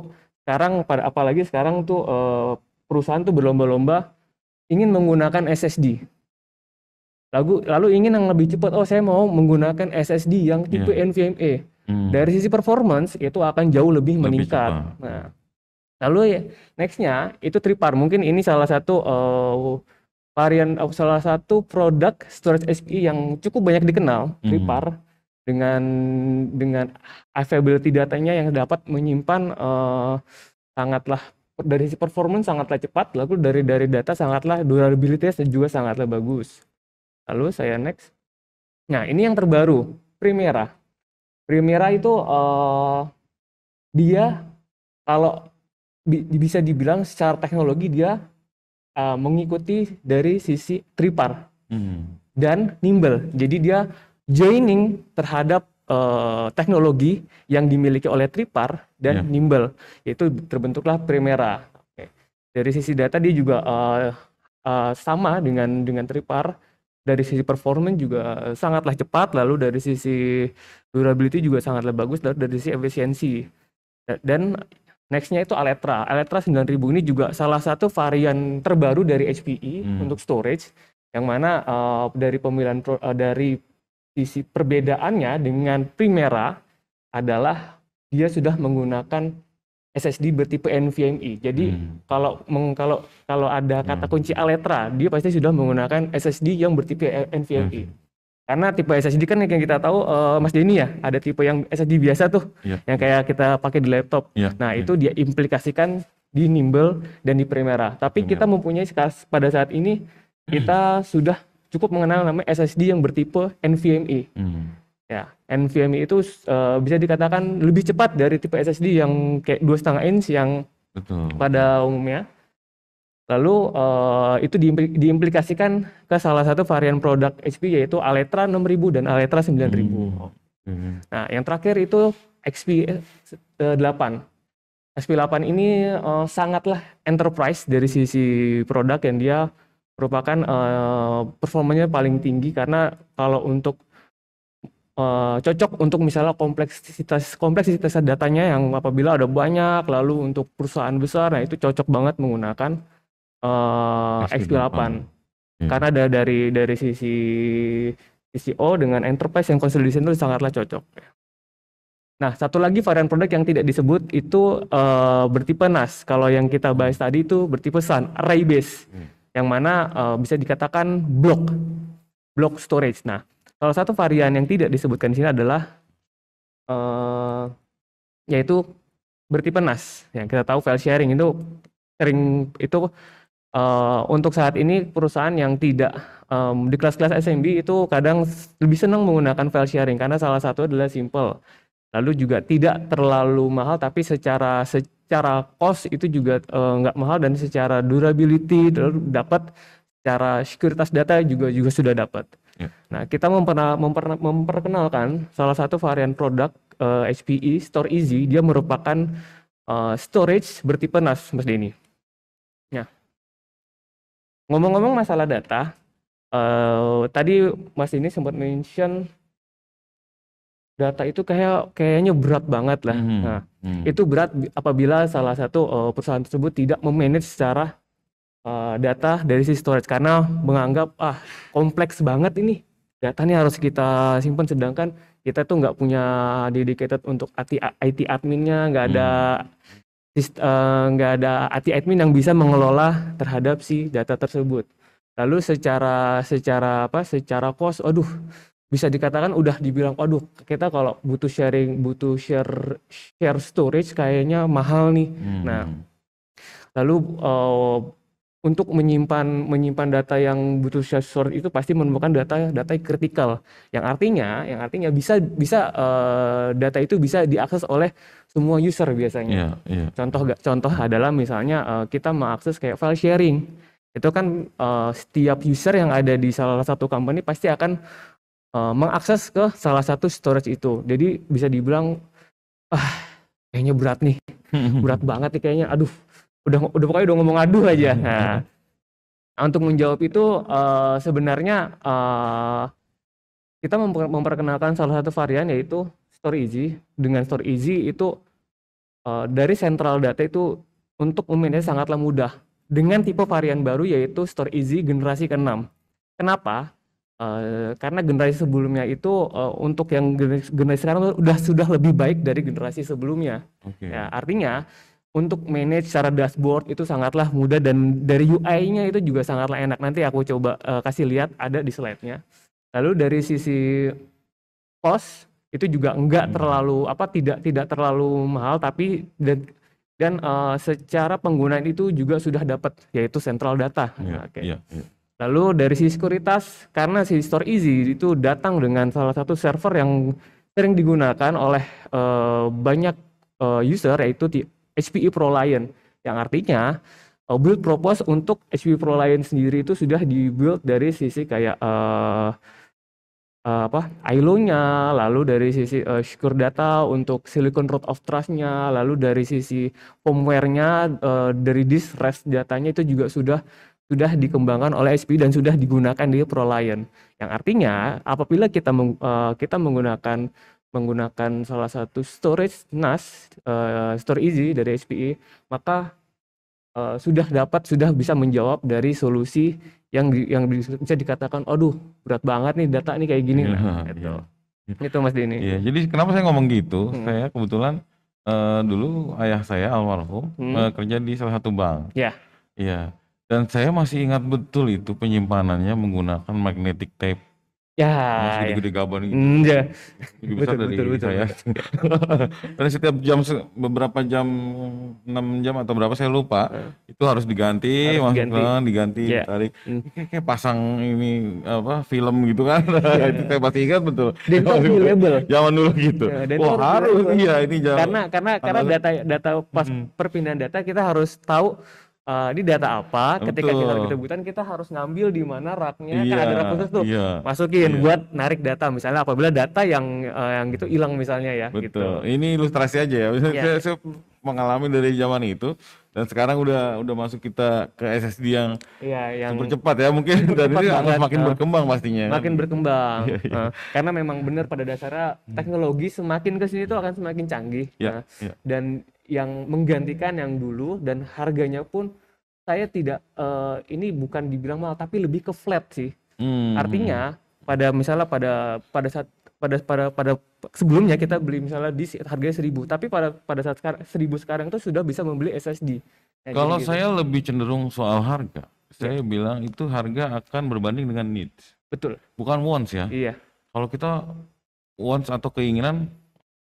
sekarang pada apalagi sekarang tuh eh, perusahaan tuh berlomba-lomba ingin menggunakan SSD lalu lalu ingin yang lebih cepat oh saya mau menggunakan SSD yang tipe yeah. NVMe hmm. dari sisi performance itu akan jauh lebih, meningkat lebih nah lalu ya nextnya itu tripar mungkin ini salah satu uh, varian salah satu produk storage SPI yang cukup banyak dikenal hmm. tripar dengan dengan availability datanya yang dapat menyimpan uh, sangatlah dari sisi performance sangatlah cepat lalu dari dari data sangatlah durability juga sangatlah bagus lalu saya next nah ini yang terbaru Primera Primera itu uh, dia kalau bi bisa dibilang secara teknologi dia uh, mengikuti dari sisi tripar hmm. dan nimble jadi dia joining terhadap uh, teknologi yang dimiliki oleh Tripar dan yeah. Nimble, yaitu terbentuklah Primera. Okay. Dari sisi data dia juga uh, uh, sama dengan dengan Tripar. Dari sisi performance juga sangatlah cepat, lalu dari sisi durability juga sangatlah bagus, lalu dari sisi efisiensi. Dan nextnya itu Aletra. Aletra 9000 ini juga salah satu varian terbaru dari HPE hmm. untuk storage, yang mana uh, dari pemilihan uh, dari sisi perbedaannya dengan Primera adalah dia sudah menggunakan SSD bertipe NVMe. Jadi hmm. kalau meng, kalau kalau ada kata hmm. kunci Aletra, dia pasti sudah menggunakan SSD yang bertipe NVMe. Hmm. Karena tipe SSD kan yang kita tahu uh, Mas Denny ya, ada tipe yang SSD biasa tuh yeah. yang kayak kita pakai di laptop. Yeah. Nah, yeah. itu dia implikasikan di Nimble dan di Primera. Tapi Primera. kita mempunyai pada saat ini kita sudah cukup mengenal nama SSD yang bertipe NVMe. Hmm. Ya, NVMe itu uh, bisa dikatakan lebih cepat dari tipe SSD yang kayak dua setengah inch yang Betul. pada umumnya. Lalu uh, itu diimplikasikan ke salah satu varian produk HP yaitu Aletra 6000 dan Aletra 9000. Hmm. Nah, yang terakhir itu XP 8. XP 8 ini uh, sangatlah enterprise dari sisi produk yang dia merupakan uh, performanya paling tinggi karena kalau untuk uh, cocok untuk misalnya kompleksitas kompleksitas datanya yang apabila ada banyak lalu untuk perusahaan besar nah itu cocok banget menggunakan uh, XP8 yeah. karena ada dari dari sisi TCO dengan enterprise yang consolidation itu sangatlah cocok. Nah, satu lagi varian produk yang tidak disebut itu uh, bertipe NAS. Kalau yang kita bahas tadi itu bertipe SAN, array base. Hmm yang mana uh, bisa dikatakan block block storage. Nah, salah satu varian yang tidak disebutkan di sini adalah uh, yaitu bertipe NAS. Yang kita tahu file sharing itu sering itu uh, untuk saat ini perusahaan yang tidak um, di kelas-kelas SMB itu kadang lebih senang menggunakan file sharing karena salah satu adalah simple. Lalu juga tidak terlalu mahal tapi secara se secara cost itu juga eh, nggak uh, mahal dan secara durability dapat secara sekuritas data juga juga sudah dapat. Yeah. Nah, kita memperna, memperna, memperkenalkan salah satu varian produk uh, eh, HPE Store Easy, dia merupakan uh, storage bertipe NAS, Mas Denny. Nah, ngomong-ngomong masalah data, uh, tadi Mas Denny sempat mention data itu kayak kayaknya berat banget lah. Hmm. Nah, hmm. itu berat apabila salah satu uh, perusahaan tersebut tidak memanage secara uh, data dari si storage karena menganggap ah kompleks banget ini datanya harus kita simpan sedangkan kita tuh nggak punya dedicated untuk IT, IT adminnya nggak ada hmm. Eh, nggak hmm. uh, ada IT admin yang bisa mengelola terhadap si data tersebut lalu secara secara apa secara cost aduh bisa dikatakan udah dibilang aduh kita kalau butuh sharing butuh share share storage kayaknya mahal nih hmm. nah lalu uh, untuk menyimpan menyimpan data yang butuh share storage itu pasti menemukan data data yang kritikal yang artinya yang artinya bisa bisa uh, data itu bisa diakses oleh semua user biasanya yeah, yeah. contoh contoh adalah misalnya uh, kita mengakses kayak file sharing itu kan uh, setiap user yang ada di salah satu company pasti akan Eh, mengakses ke salah satu storage itu. Jadi bisa dibilang ah kayaknya berat nih, *laughs* berat banget nih kayaknya. Aduh, udah udah pokoknya udah ngomong aduh aja. *laughs* Nah, nah, untuk menjawab itu uh, sebenarnya uh, kita memperkenalkan salah satu varian yaitu Store Easy. Dengan Store Easy itu uh, dari central data itu untuk memanage sangatlah mudah dengan tipe varian baru yaitu Store Easy generasi ke-6. Kenapa? Eh, karena generasi sebelumnya itu uh, untuk yang generasi, generasi sekarang sudah sudah lebih baik dari generasi sebelumnya. Okay. Ya, artinya untuk manage secara dashboard itu sangatlah mudah dan dari UI-nya itu juga sangatlah enak. Nanti aku coba uh, kasih lihat ada di slide-nya. Lalu dari sisi cost itu juga enggak hmm. terlalu apa tidak tidak terlalu mahal tapi dan dan uh, secara penggunaan itu juga sudah dapat yaitu central data. Yeah, okay. Iya, iya. yeah, yeah. Lalu dari sisi sekuritas, karena si Store Easy itu datang dengan salah satu server yang sering digunakan oleh uh, banyak uh, user yaitu di HPE ProLiant yang artinya uh, build propose untuk HPE ProLiant sendiri itu sudah dibuild dari sisi kayak uh, uh, apa ILO-nya, lalu dari sisi uh, secure data untuk Silicon Root of Trust-nya, lalu dari sisi firmware-nya, uh, dari disk rest datanya itu juga sudah sudah hmm. dikembangkan oleh SPI dan sudah digunakan di ProLion. Yang artinya apabila kita meng, uh, kita menggunakan menggunakan salah satu storage NAS uh, store easy dari SPI, maka uh, sudah dapat sudah bisa menjawab dari solusi yang yang bisa dikatakan aduh berat banget nih data nih kayak gini. Yeah, nah, iya. gitu. Yeah. Itu Mas Dini. Iya, jadi kenapa saya ngomong gitu? Hmm. Saya kebetulan uh, dulu ayah saya almarhum hmm. uh, kerja di salah satu bank. Iya. Iya. Yeah dan saya masih ingat betul itu penyimpanannya menggunakan magnetic tape. Ya, masih gede-gede ya. gitu. Mm, ya. Lebih besar betul, dari betul, betul, saya. Betul. *laughs* setiap jam beberapa jam enam jam atau berapa saya lupa, uh. itu harus diganti, harus diganti, kan, diganti, yeah. tarik. Hmm. Kayak, pasang ini apa film gitu kan. *laughs* Yeah. itu saya masih ingat betul. Dental label. Zaman dulu gitu. Yeah, ya, Wah, harus iya ini jam. Karena karena karena data data pas hmm. perpindahan data kita harus tahu uh, ini data hmm. apa ketika Betul. kita rebutan kita harus ngambil di mana raknya kan iya, kan ada rak khusus tuh iya, masukin iya. buat narik data misalnya apabila data yang uh, yang gitu hilang misalnya ya Betul. gitu. Ini ilustrasi aja ya. Misalnya yeah. saya, mengalami dari zaman itu dan sekarang udah udah masuk kita ke SSD yang iya, yang super cepat ya mungkin *laughs* dan ini banget, makin uh, berkembang pastinya makin kan? berkembang yeah, yeah. Uh, karena memang benar pada dasarnya hmm. teknologi semakin ke sini tuh akan semakin canggih yeah, uh, yeah. dan yang menggantikan yang dulu dan harganya pun saya tidak uh, ini bukan dibilang mahal tapi lebih ke flat sih. Hmm. Artinya pada misalnya pada pada saat pada pada pada sebelumnya kita beli misalnya di harganya seribu tapi pada pada saat sekarang 1000 sekarang itu sudah bisa membeli SSD. Kalau gitu. saya lebih cenderung soal harga. Saya yeah. bilang itu harga akan berbanding dengan need Betul. Bukan wants ya. Iya. Kalau kita wants atau keinginan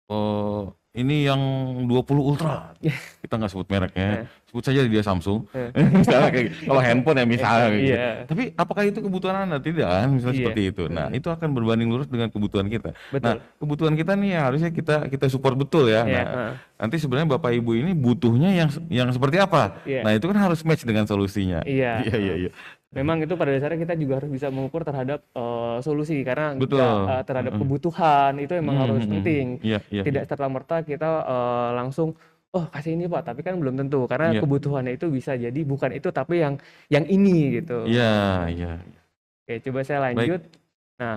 uh, ini yang 20 Ultra. Iya. Kita nggak sebut mereknya, iya. sebut saja dia Samsung. Iya. *laughs* misalnya kayak gitu. kalau handphone ya misalnya gitu. Tapi apakah itu kebutuhan Anda? Tidak kan, misalnya yeah. seperti itu. Nah, itu akan berbanding lurus dengan kebutuhan kita. Nah, betul. Nah, kebutuhan kita nih ya harusnya kita kita support betul ya. Yeah. Nah, nanti sebenarnya Bapak Ibu ini butuhnya yang yang seperti apa? Yeah. Nah, itu kan harus match dengan solusinya. Iya. Iya, iya, iya memang itu pada dasarnya kita juga harus bisa mengukur terhadap uh, solusi karena Kita, uh, eh, terhadap mm-hmm. kebutuhan itu memang mm-hmm. harus penting. Yeah, yeah, Tidak yeah. serta merta kita uh, langsung oh kasih ini pak tapi kan belum tentu karena yeah. kebutuhannya itu bisa jadi bukan itu tapi yang yang ini gitu. Iya yeah, iya. Yeah. Oke coba saya lanjut. Baik. Nah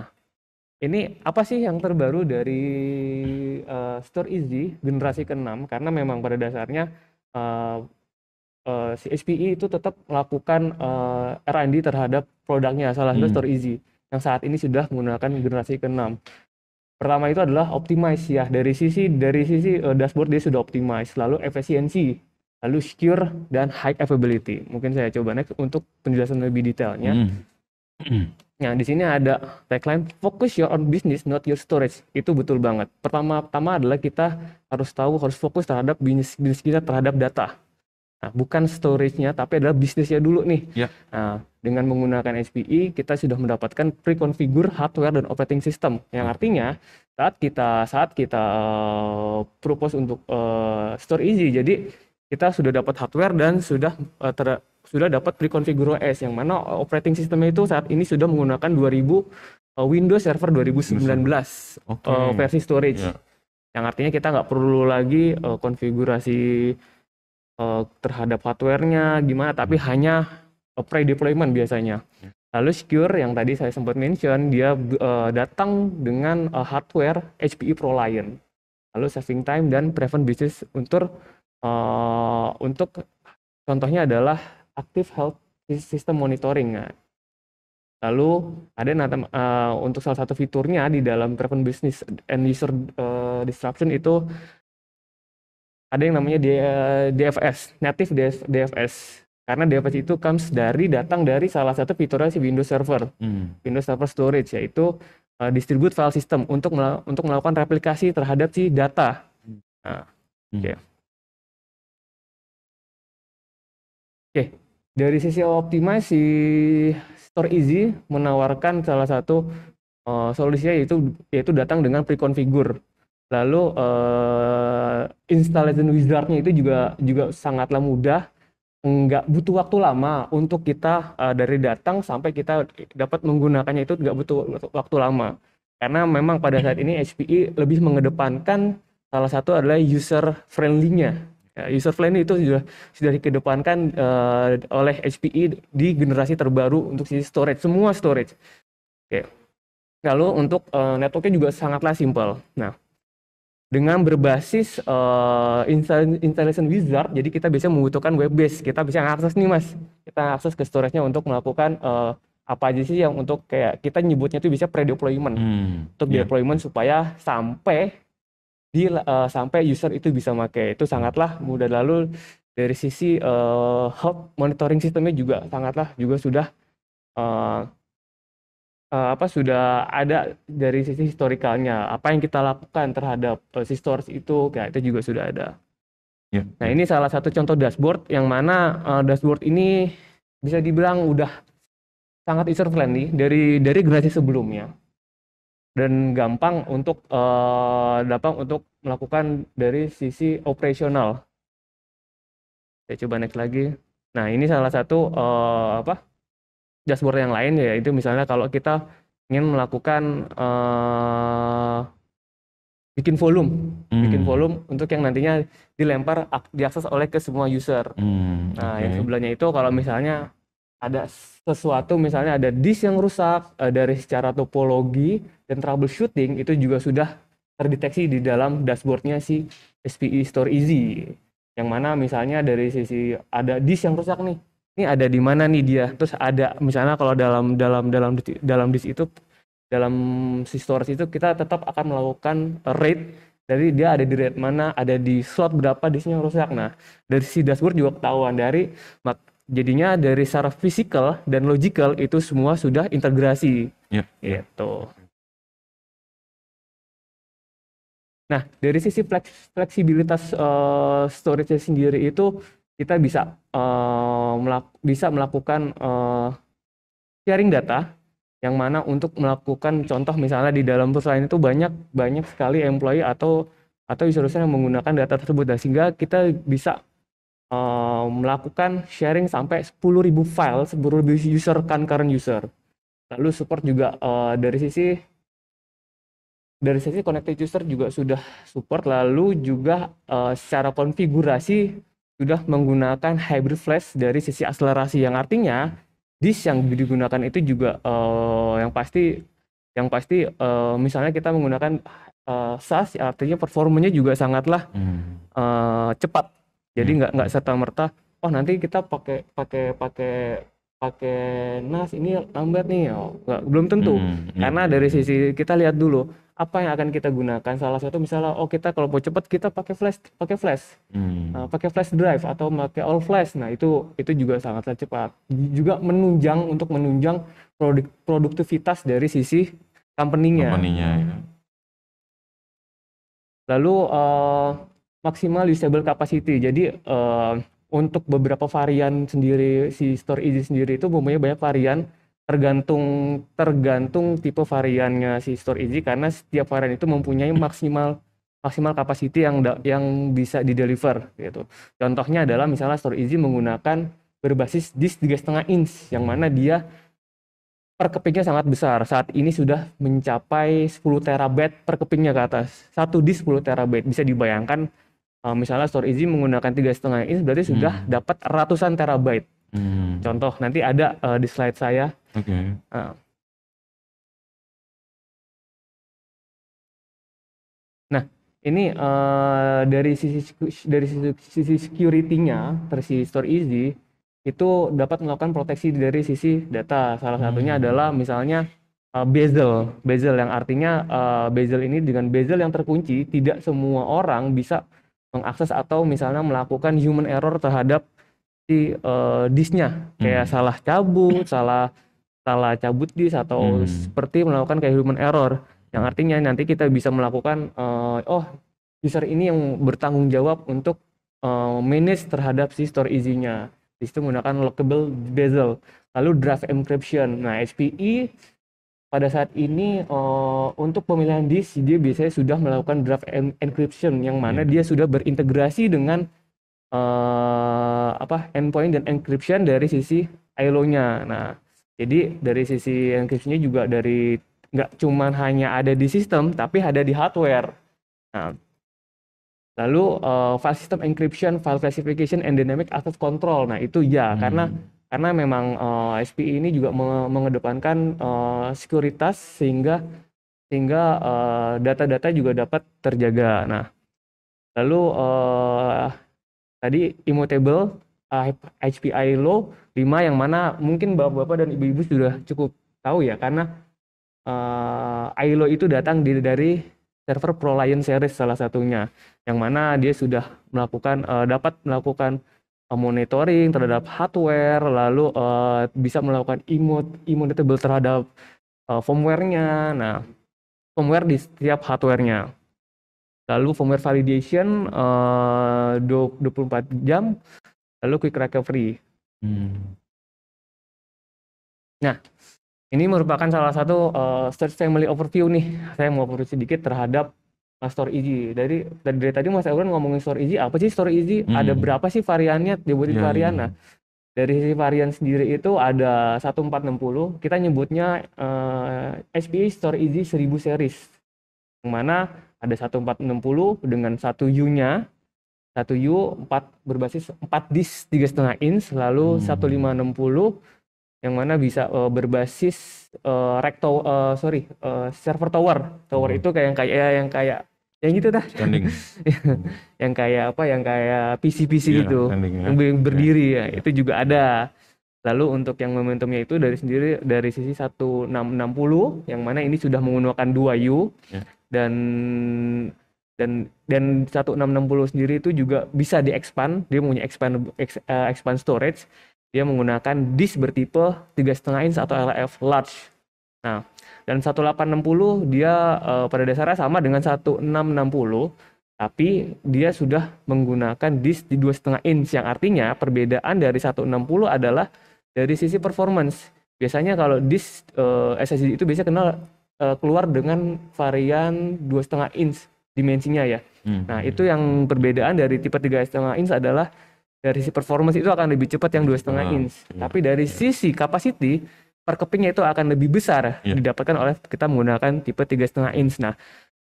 ini apa sih yang terbaru dari uh, Store Easy generasi keenam karena memang pada dasarnya uh, Eh, si HPE itu tetap melakukan uh, eh, R&D terhadap produknya salah satu hmm. Store Easy yang saat ini sudah menggunakan generasi ke-6. Pertama itu adalah optimize ya dari sisi dari sisi uh, dashboard dia sudah optimize, lalu efisiensi, lalu secure dan high availability. Mungkin saya coba next untuk penjelasan lebih detailnya. Hmm. *clears throat* Nah, di sini ada tagline focus your own business not your storage. Itu betul banget. Pertama-tama adalah kita harus tahu harus fokus terhadap bisnis bisnis kita terhadap data Nah, bukan storage-nya, tapi adalah bisnisnya dulu nih. Ya. Nah, dengan menggunakan HPE, kita sudah mendapatkan pre-configure hardware dan operating system. Yang artinya saat kita saat kita eh, propose untuk uh, store easy, jadi kita sudah dapat hardware dan sudah uh, ter, sudah dapat pre-configure OS yang mana operating system itu saat ini sudah menggunakan 2000 uh, Windows Server 2019 okay. uh, versi storage. Ya. Yang artinya kita nggak perlu lagi uh, konfigurasi Eh, terhadap hardware-nya gimana tapi hmm. hanya eh, pre-deployment biasanya. Lalu Secure yang tadi saya sempat mention dia uh, datang dengan uh, hardware HPE ProLiant. Lalu saving time dan prevent business untuk uh, untuk contohnya adalah active health system monitoring. Lalu ada uh, untuk salah satu fiturnya di dalam prevent business and user uh, disruption itu ada yang namanya DFS, eh, native DFS. Karena DFS itu comes dari datang dari salah satu fiturnya si Windows Server, hmm. Windows Server Storage yaitu uh, distribute file system untuk mel untuk melakukan replikasi terhadap si data. Nah, hmm. Oke. Okay. Oke, okay. dari sisi optimize si Store Easy menawarkan salah satu uh, solusinya yaitu yaitu datang dengan pre-configure lalu uh, installation wizardnya itu juga juga sangatlah mudah nggak butuh waktu lama untuk kita uh, dari datang sampai kita dapat menggunakannya itu nggak butuh waktu lama karena memang pada saat ini HPE lebih mengedepankan salah satu adalah user friendly-nya ya, user friendly itu sudah sudah dikedepankan uh, oleh HPE di generasi terbaru untuk sisi storage semua storage Kalau okay. lalu untuk uh, networknya juga sangatlah simple. nah dengan berbasis uh, eh, installation wizard jadi kita bisa membutuhkan web base kita bisa akses nih mas kita akses ke storage-nya untuk melakukan uh, apa aja sih yang untuk kayak kita nyebutnya itu bisa pre-deployment hmm, untuk yeah. deployment supaya sampai di uh, sampai user itu bisa pakai itu sangatlah mudah lalu dari sisi uh, hub monitoring sistemnya juga sangatlah juga sudah uh, uh, apa sudah ada dari sisi historikalnya apa yang kita lakukan terhadap eh, si stores itu kayak itu juga sudah ada yeah. nah ya. ini salah satu contoh dashboard yang mana uh, dashboard ini bisa dibilang udah sangat user friendly dari dari generasi sebelumnya dan gampang untuk uh, gampang untuk melakukan dari sisi operasional. Saya coba next lagi. Nah ini salah satu uh, apa dashboard yang lain ya itu misalnya kalau kita ingin melakukan uh, bikin volume, hmm. bikin volume untuk yang nantinya dilempar diakses oleh ke semua user. Hmm. Nah, okay. yang sebelahnya itu kalau misalnya ada sesuatu misalnya ada disk yang rusak uh, dari secara topologi dan troubleshooting itu juga sudah terdeteksi di dalam dashboardnya si SPI e Store Easy. Yang mana misalnya dari sisi ada disk yang rusak nih, ini ada di mana nih dia terus ada misalnya kalau dalam dalam dalam dalam disk itu dalam si storage itu kita tetap akan melakukan rate dari dia ada di rate mana ada di slot berapa disknya rusak nah dari si dashboard juga ketahuan dari jadinya dari secara physical dan logical itu semua sudah integrasi yeah. gitu nah dari sisi fleksibilitas uh, eh, storage sendiri itu kita bisa uh, melak bisa melakukan uh, sharing data yang mana untuk melakukan contoh misalnya di dalam perusahaan itu banyak banyak sekali employee atau atau user-user yang menggunakan data tersebut dan sehingga kita bisa uh, melakukan sharing sampai 10.000 file 10.000 user kan current user lalu support juga uh, dari sisi dari sisi connected user juga sudah support lalu juga uh, secara konfigurasi sudah menggunakan hybrid flash dari sisi akselerasi yang artinya disk yang digunakan itu juga uh, yang pasti yang pasti uh, misalnya kita menggunakan uh, SAS artinya performanya juga sangatlah hmm. uh, cepat jadi nggak hmm. nggak serta merta oh nanti kita pakai pakai pakai pakai nas ini lambat nih oh nggak belum tentu hmm, iya. karena dari sisi kita lihat dulu apa yang akan kita gunakan salah satu misalnya oh kita kalau mau cepat kita pakai flash pakai flash hmm. uh, pakai flash drive atau pakai all flash nah itu itu juga sangatlah cepat juga menunjang untuk menunjang produk produktivitas dari sisi company-nya, company ya. lalu uh, maksimal usable capacity jadi uh, untuk beberapa varian sendiri si store easy sendiri itu mempunyai banyak varian tergantung tergantung tipe variannya si store easy karena setiap varian itu mempunyai maksimal maksimal capacity yang yang bisa di deliver gitu. Contohnya adalah misalnya store easy menggunakan berbasis disk tiga setengah inch yang mana dia perkepingnya sangat besar. Saat ini sudah mencapai 10 terabyte perkepingnya ke atas. Satu disk 10 terabyte. Bisa dibayangkan uh, misalnya store izin menggunakan tiga setengah ini berarti hmm. sudah dapat ratusan terabyte. Hmm. Contoh nanti ada uh, di slide saya. Okay. Uh, eh. nah ini uh, dari sisi dari sisi, sisi security-nya versi store easy itu dapat melakukan proteksi dari sisi data. Salah satunya hmm. adalah misalnya uh, bezel, bezel yang artinya uh, bezel ini dengan bezel yang terkunci tidak semua orang bisa mengakses atau misalnya melakukan human error terhadap si uh, disknya kayak hmm. salah cabut, salah salah cabut disk atau hmm. seperti melakukan kayak human error yang artinya nanti kita bisa melakukan uh, oh user ini yang bertanggung jawab untuk uh, manage terhadap si store easy-nya. menggunakan lockable bezel. Lalu draft encryption. Nah, HPE pada saat ini uh, untuk pemilihan disk dia biasanya sudah melakukan draft en encryption yang mana yeah. Hmm. dia sudah berintegrasi dengan uh, apa endpoint dan encryption dari sisi ILO-nya. Nah, jadi dari sisi encryptionnya juga dari nggak cuman hanya ada di sistem tapi ada di hardware. Nah, lalu uh, file system encryption, file classification, and dynamic access control. Nah itu ya hmm. karena karena memang uh, eh, SPI ini juga mengedepankan uh, sekuritas sehingga sehingga eh, data-data uh, juga dapat terjaga. Nah, lalu uh, tadi immutable uh, HPI low 5 yang mana mungkin bapak-bapak dan ibu-ibu sudah cukup tahu ya karena uh, ILO itu datang dari, dari server ProLiant Series salah satunya yang mana dia sudah melakukan uh, dapat melakukan Uh, monitoring terhadap hmm. hardware, lalu uh, bisa melakukan imut immutable terhadap uh, firmware-nya. Nah, firmware di setiap hardware-nya. Lalu firmware validation uh, 24 jam, lalu quick recovery. Hmm. Nah, ini merupakan salah satu uh, search family overview nih. Saya mau overview sedikit terhadap Eh, store easy Dari dari tadi Mas Euron ngomongin store easy apa sih store easy Hmm. Ada berapa sih variannya dibuatin yeah, ya, varian? Ya. Nah, dari sisi varian sendiri itu ada 1460, kita nyebutnya uh, eh, SPA store easy 1000 series. Yang mana ada 1460 dengan satu U-nya, satu U 4 berbasis 4 disk 3,5 inch, lalu hmm. 1560 yang mana bisa uh, berbasis uh, recto uh, sorry uh, server tower tower hmm. itu kayak yang kayak yang kayak yang itu dah standing *laughs* yang kayak apa yang kayak PC-PC yeah, gitu ya. yang berdiri yeah. ya iya. itu juga ada lalu untuk yang momentumnya itu dari sendiri dari sisi 1660 yang mana ini sudah menggunakan 2 U yeah. dan dan dan 1660 sendiri itu juga bisa di-expand dia punya expand eh, expand storage dia menggunakan disk bertipe 3,5 inch atau LF large nah dan 1860 dia uh, pada dasarnya sama dengan 1660 tapi dia sudah menggunakan disk di dua setengah inch yang artinya perbedaan dari 160 adalah dari sisi performance. Biasanya kalau disk uh, eh, SSD itu biasanya kenal uh, keluar dengan varian dua setengah inch dimensinya ya. Hmm. Nah itu yang perbedaan dari tipe tiga setengah inch adalah dari sisi performance itu akan lebih cepat yang dua setengah inch. Hmm. Tapi dari iya. sisi capacity Perkepingnya itu akan lebih besar yeah. didapatkan oleh kita menggunakan tipe tiga setengah inch. Nah,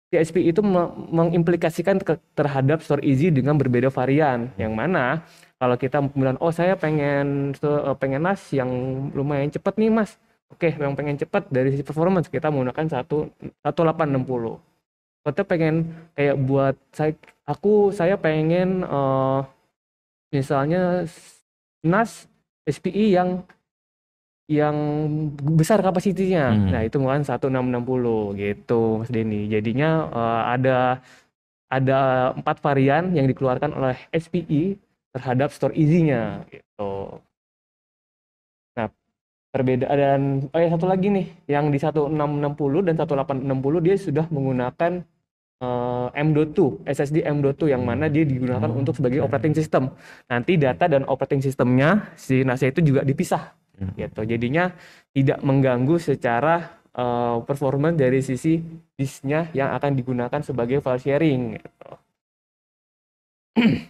TSP itu mengimplikasikan terhadap store easy dengan berbeda varian. Hmm. Yang mana kalau kita bilang oh saya pengen eh, pengen nas yang lumayan cepat nih mas. Oke, yang pengen cepat dari sisi performance kita menggunakan satu 1860. Kita pengen kayak buat saya aku saya pengen uh, misalnya nas SPI yang yang besar kapasitinya. Hmm. Nah, itu kan enam 1660 gitu Mas Denny. Jadinya uh, ada ada empat varian yang dikeluarkan oleh SPI terhadap store easy-nya gitu. Nah, perbedaan oh ya satu lagi nih yang di 1660 dan 1860 dia sudah menggunakan uh, M.2 SSD M.2 yang mana dia digunakan hmm. untuk sebagai operating system. Nanti data dan operating systemnya si NASA itu juga dipisah hmm. gitu jadinya tidak mengganggu secara uh, performa dari sisi bisnya yang akan digunakan sebagai file sharing gitu. *clears throat*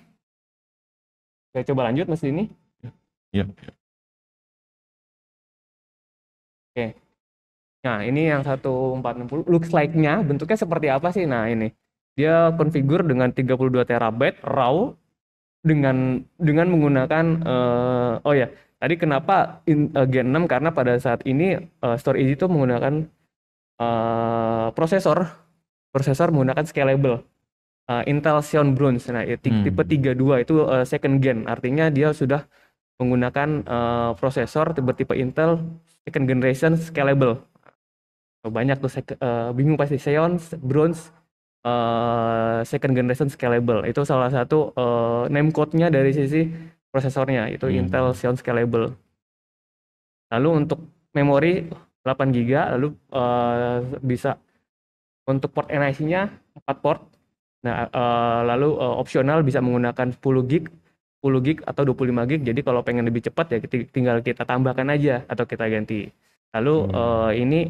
Saya coba lanjut Mas Dini. Ya. ya. ya. Oke. Nah, ini yang 1460 looks like-nya bentuknya seperti apa sih? Nah, ini. Dia konfigur dengan 32 terabyte RAW dengan dengan menggunakan uh, oh ya, yeah Tadi kenapa in, uh, Gen 6 karena pada saat ini uh, Store Easy itu menggunakan uh, prosesor prosesor menggunakan scalable uh, Intel Xeon Bronze nah ya, hmm. tipe 32 itu uh, second gen artinya dia sudah menggunakan uh, prosesor tipe Intel second generation scalable oh, banyak tuh uh, bingung pasti Xeon Bronze uh, second generation scalable itu salah satu uh, name code-nya dari sisi prosesornya itu hmm. Intel Xeon Scalable. Lalu untuk memori 8 GB lalu uh, bisa untuk port NIC-nya 4 port. Nah, uh, lalu uh, opsional bisa menggunakan 10 GB 10 gig atau 25 gig. Jadi kalau pengen lebih cepat ya tinggal kita tambahkan aja atau kita ganti. Lalu hmm. uh, ini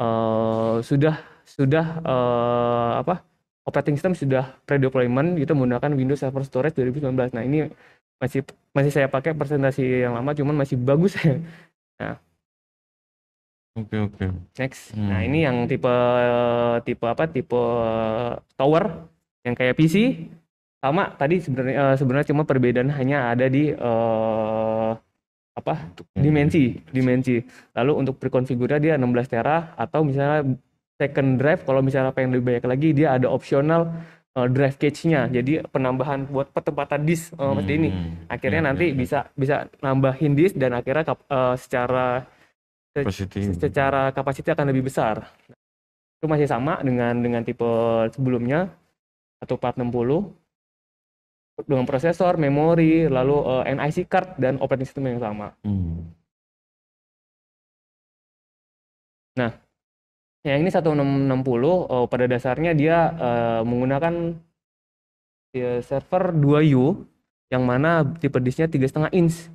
uh, sudah sudah uh, apa operating system sudah pre-deployment gitu menggunakan Windows Server Storage 2019. Nah, ini masih masih saya pakai presentasi yang lama cuman masih bagus ya nah Oke oke. Next. Hmm. Nah ini yang tipe tipe apa? Tipe tower yang kayak PC sama tadi sebenarnya eh, sebenarnya cuma perbedaan hanya ada di uh, apa? Dimensi dimensi. Lalu untuk prekonfigurnya dia 16 tera atau misalnya second drive kalau misalnya apa yang lebih banyak lagi dia ada opsional uh, drive cage-nya. Hmm. Jadi penambahan buat pertempatan disk uh, eh, Mas Denny. Hmm. Akhirnya hmm. nanti hmm. bisa bisa nambahin disk dan akhirnya kap, uh, secara capacity. secara kapasitas akan lebih besar. Itu masih sama dengan dengan tipe sebelumnya atau 460 dengan prosesor, memori, lalu uh, NIC card dan operating system yang sama. Hmm. Nah, Ya, ini 1660 oh, eh, pada dasarnya dia uh, menggunakan ya, server 2U yang mana tipe disknya setengah inch.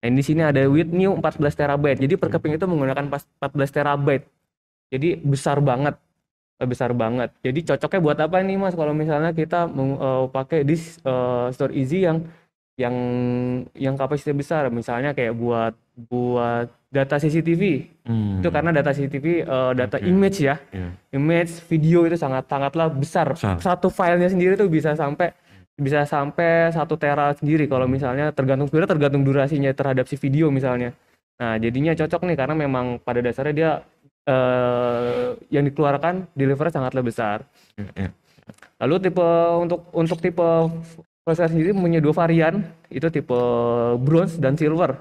Nah, di sini ada with new 14 terabyte. Jadi perkeping itu menggunakan 14 terabyte. Jadi besar banget. Eh, besar banget. Jadi cocoknya buat apa nih Mas kalau misalnya kita uh, pakai disk uh, store easy yang yang yang kapasitas besar misalnya kayak buat buat data CCTV hmm. itu karena data CCTV uh, eh, data okay. image ya yeah. image video itu sangat sangatlah besar satu filenya sendiri tuh bisa sampai bisa sampai satu tera sendiri kalau misalnya tergantung sebenarnya tergantung durasinya terhadap si video misalnya nah jadinya cocok nih karena memang pada dasarnya dia uh, yang dikeluarkan delivernya sangatlah besar iya, iya. lalu tipe untuk untuk tipe proses sendiri punya dua varian, itu tipe bronze dan silver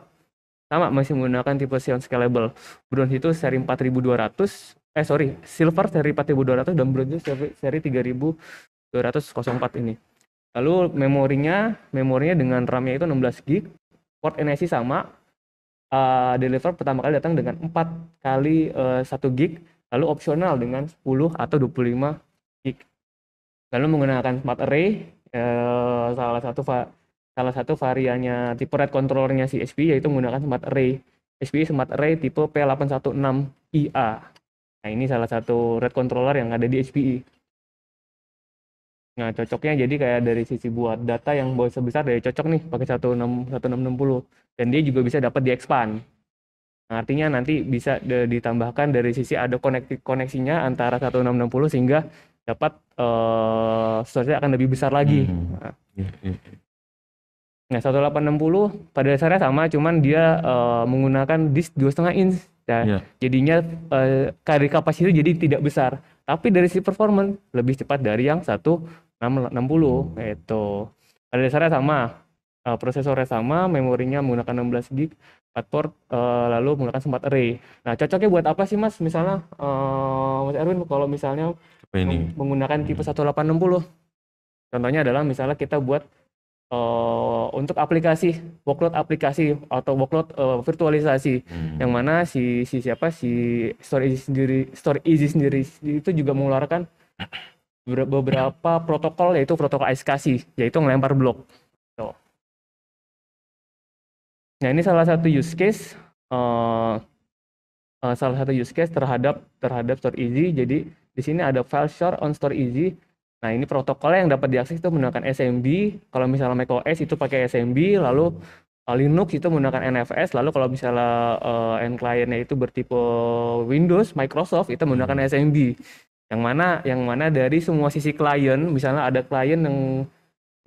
sama masih menggunakan tipe Sion Scalable. Bronze itu seri 4200, eh sorry, silver seri 4200 dan bronze seri, seri 3204 ini. Lalu memorinya, memorinya dengan RAM-nya itu 16 GB, port NIC sama, uh, eh, deliver pertama kali datang dengan 4 kali uh, eh, 1 gig, lalu opsional dengan 10 atau 25 gig. Lalu menggunakan smart array, uh, salah satu salah satu variannya tipe red controllernya si HP yaitu menggunakan smart array. HP smart array tipe P816IA. Nah, ini salah satu red controller yang ada di HP Nah, cocoknya jadi kayak dari sisi buat data yang buat sebesar dari ya, cocok nih pakai 16660 1660 dan dia juga bisa dapat expand Nah, artinya nanti bisa ditambahkan dari sisi ada koneksi koneksinya antara 1660 sehingga dapat uh, akan lebih besar lagi. Hmm. Nah. Iya, iya, iya. Nah, 1860 pada dasarnya sama, cuman dia uh, menggunakan disk dua setengah inch. Nah, ya. yeah. jadinya uh, eh, kari kapasitas jadi tidak besar. Tapi dari si performance lebih cepat dari yang 1660 itu. Pada dasarnya sama, uh, prosesornya sama, memorinya menggunakan 16 gig, 4 port, uh, lalu menggunakan sempat array. Nah, cocoknya buat apa sih Mas? Misalnya uh, Mas Erwin kalau misalnya ini? menggunakan tipe 1860. Hmm. Contohnya adalah misalnya kita buat uh, untuk aplikasi workload aplikasi atau workload uh, virtualisasi hmm. yang mana si si siapa si store easy sendiri store easy sendiri itu juga mengeluarkan beberapa protokol yaitu protokol iskasi yaitu ngelempar blok. So. Nah ini salah satu use case uh, uh, salah satu use case terhadap terhadap store easy. Jadi di sini ada file share on store easy Nah, ini protokolnya yang dapat diakses itu menggunakan SMB. Kalau misalnya macOS itu pakai SMB, lalu eh, Linux itu menggunakan NFS, lalu kalau misalnya uh, end clientnya itu bertipe Windows, Microsoft itu menggunakan hmm. SMB. Yang mana yang mana dari semua sisi client misalnya ada client yang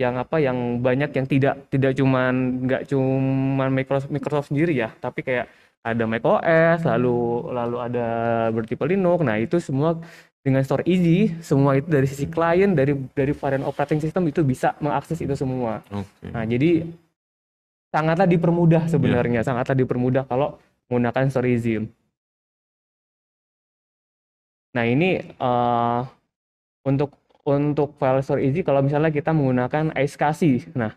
yang apa yang banyak yang tidak tidak cuman nggak cuman Microsoft, Microsoft sendiri ya, tapi kayak ada macOS, lalu lalu ada bertipe Linux. Nah, itu semua dengan store easy semua itu dari sisi klien hmm. dari dari varian operating system itu bisa mengakses itu semua okay. nah jadi sangatlah dipermudah sebenarnya yeah. sangatlah dipermudah kalau menggunakan store easy nah ini uh, untuk untuk file store easy kalau misalnya kita menggunakan iSCSI nah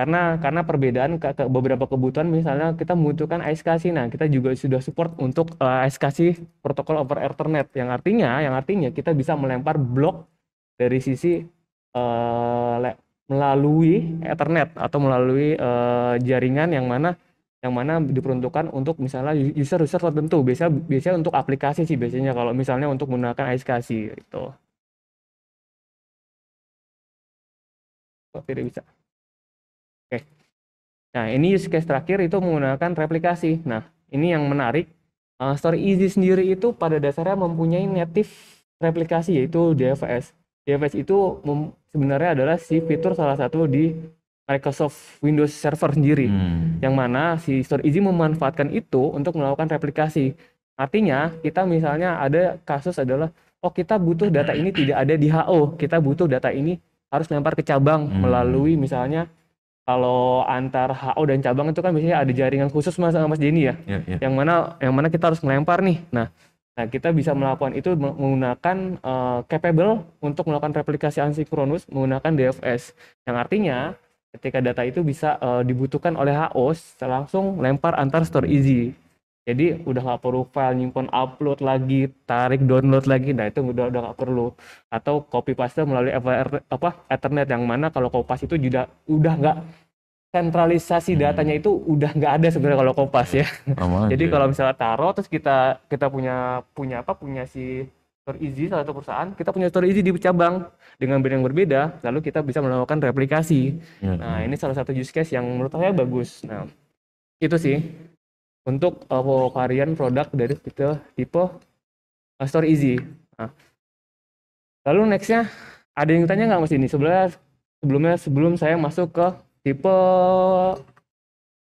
karena karena perbedaan ke, ke beberapa kebutuhan misalnya kita membutuhkan ASKC nah kita juga sudah support untuk uh, eh, ASKC protokol over Ethernet yang artinya yang artinya kita bisa melempar blok dari sisi uh, melalui Ethernet atau melalui uh, jaringan yang mana yang mana diperuntukkan untuk misalnya user-user tertentu biasa biasanya untuk aplikasi sih biasanya kalau misalnya untuk menggunakan ASKC itu tidak bisa Nah, ini use case terakhir itu menggunakan replikasi. Nah, ini yang menarik. Uh, Story Easy sendiri itu pada dasarnya mempunyai native replikasi yaitu DFS. DFS itu sebenarnya adalah si fitur salah satu di Microsoft Windows Server sendiri, hmm. yang mana si Store Easy memanfaatkan itu untuk melakukan replikasi. Artinya kita misalnya ada kasus adalah, oh kita butuh data ini tidak ada di HO, kita butuh data ini harus lempar ke cabang hmm. melalui misalnya kalau antar HO dan cabang itu kan biasanya ada hmm. jaringan khusus mas Mas Jenny ya, yeah, yeah. yang mana yang mana kita harus melempar nih. Nah, nah kita bisa hmm. melakukan itu menggunakan uh, capable untuk melakukan replikasi asinkronus menggunakan DFS, yang artinya ketika data itu bisa uh, dibutuhkan oleh HO secara langsung lempar antar store easy jadi udah nggak perlu file nyimpan upload lagi tarik download lagi nah itu udah udah nggak perlu atau copy paste melalui FR, apa Ethernet yang mana kalau kopas itu juga udah nggak sentralisasi hmm. datanya itu udah nggak ada sebenarnya kalau kopas ya *laughs* jadi kalau misalnya taruh terus kita kita punya punya apa punya si store easy salah satu perusahaan kita punya store easy di cabang dengan brand yang berbeda lalu kita bisa melakukan replikasi ya, nah ya. ini salah satu use case yang menurut saya bagus nah itu sih untuk uh, varian produk dari tipe, tipe uh, store easy. Nah. Lalu nextnya ada yang tanya nggak mas ini sebelumnya sebelumnya sebelum saya masuk ke tipe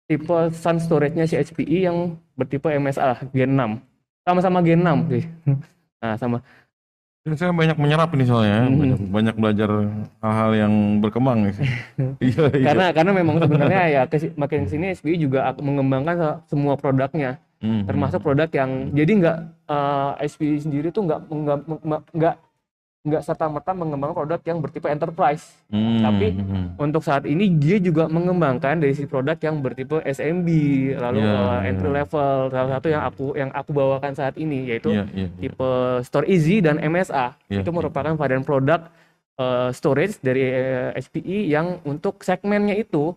tipe sun storage-nya si HPE yang bertipe MSA Gen 6 sama-sama Gen 6 sih. *laughs* Nah sama saya banyak menyerap ini soalnya, ya. hmm. banyak, belajar hal-hal yang berkembang nih. *laughs* iya, iya. Karena memang sebenarnya ya kes, makin sini SBI juga mengembangkan semua produknya, hmm. termasuk produk yang jadi nggak uh, eh, SBI sendiri tuh nggak nggak nggak serta merta mengembangkan produk yang bertipe enterprise, hmm. tapi hmm. untuk saat ini dia juga mengembangkan dari si produk yang bertipe SMB, lalu yeah, iya, iya, uh, entry iya. level, salah satu yang aku yang aku bawakan saat ini yaitu yeah, yeah, yeah. tipe Store Easy dan MSA. Yeah, itu merupakan yeah. varian produk uh, storage dari uh, eh, HPE yang untuk segmennya itu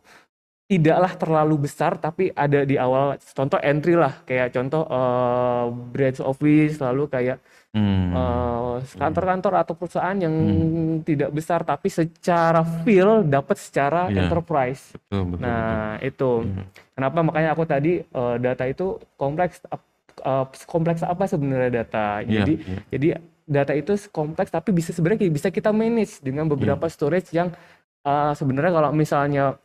tidaklah terlalu besar tapi ada di awal contoh entry lah kayak contoh uh, eh, branch office lalu kayak hmm. uh, kantor-kantor atau perusahaan yang hmm. tidak besar tapi secara feel dapat secara yeah. enterprise. Betul, betul, nah betul. itu hmm. kenapa makanya aku tadi uh, data itu kompleks uh, kompleks apa sebenarnya data. Yeah, jadi yeah. jadi data itu kompleks tapi bisa sebenarnya bisa kita manage dengan iya. beberapa yeah. storage yang uh, sebenarnya kalau misalnya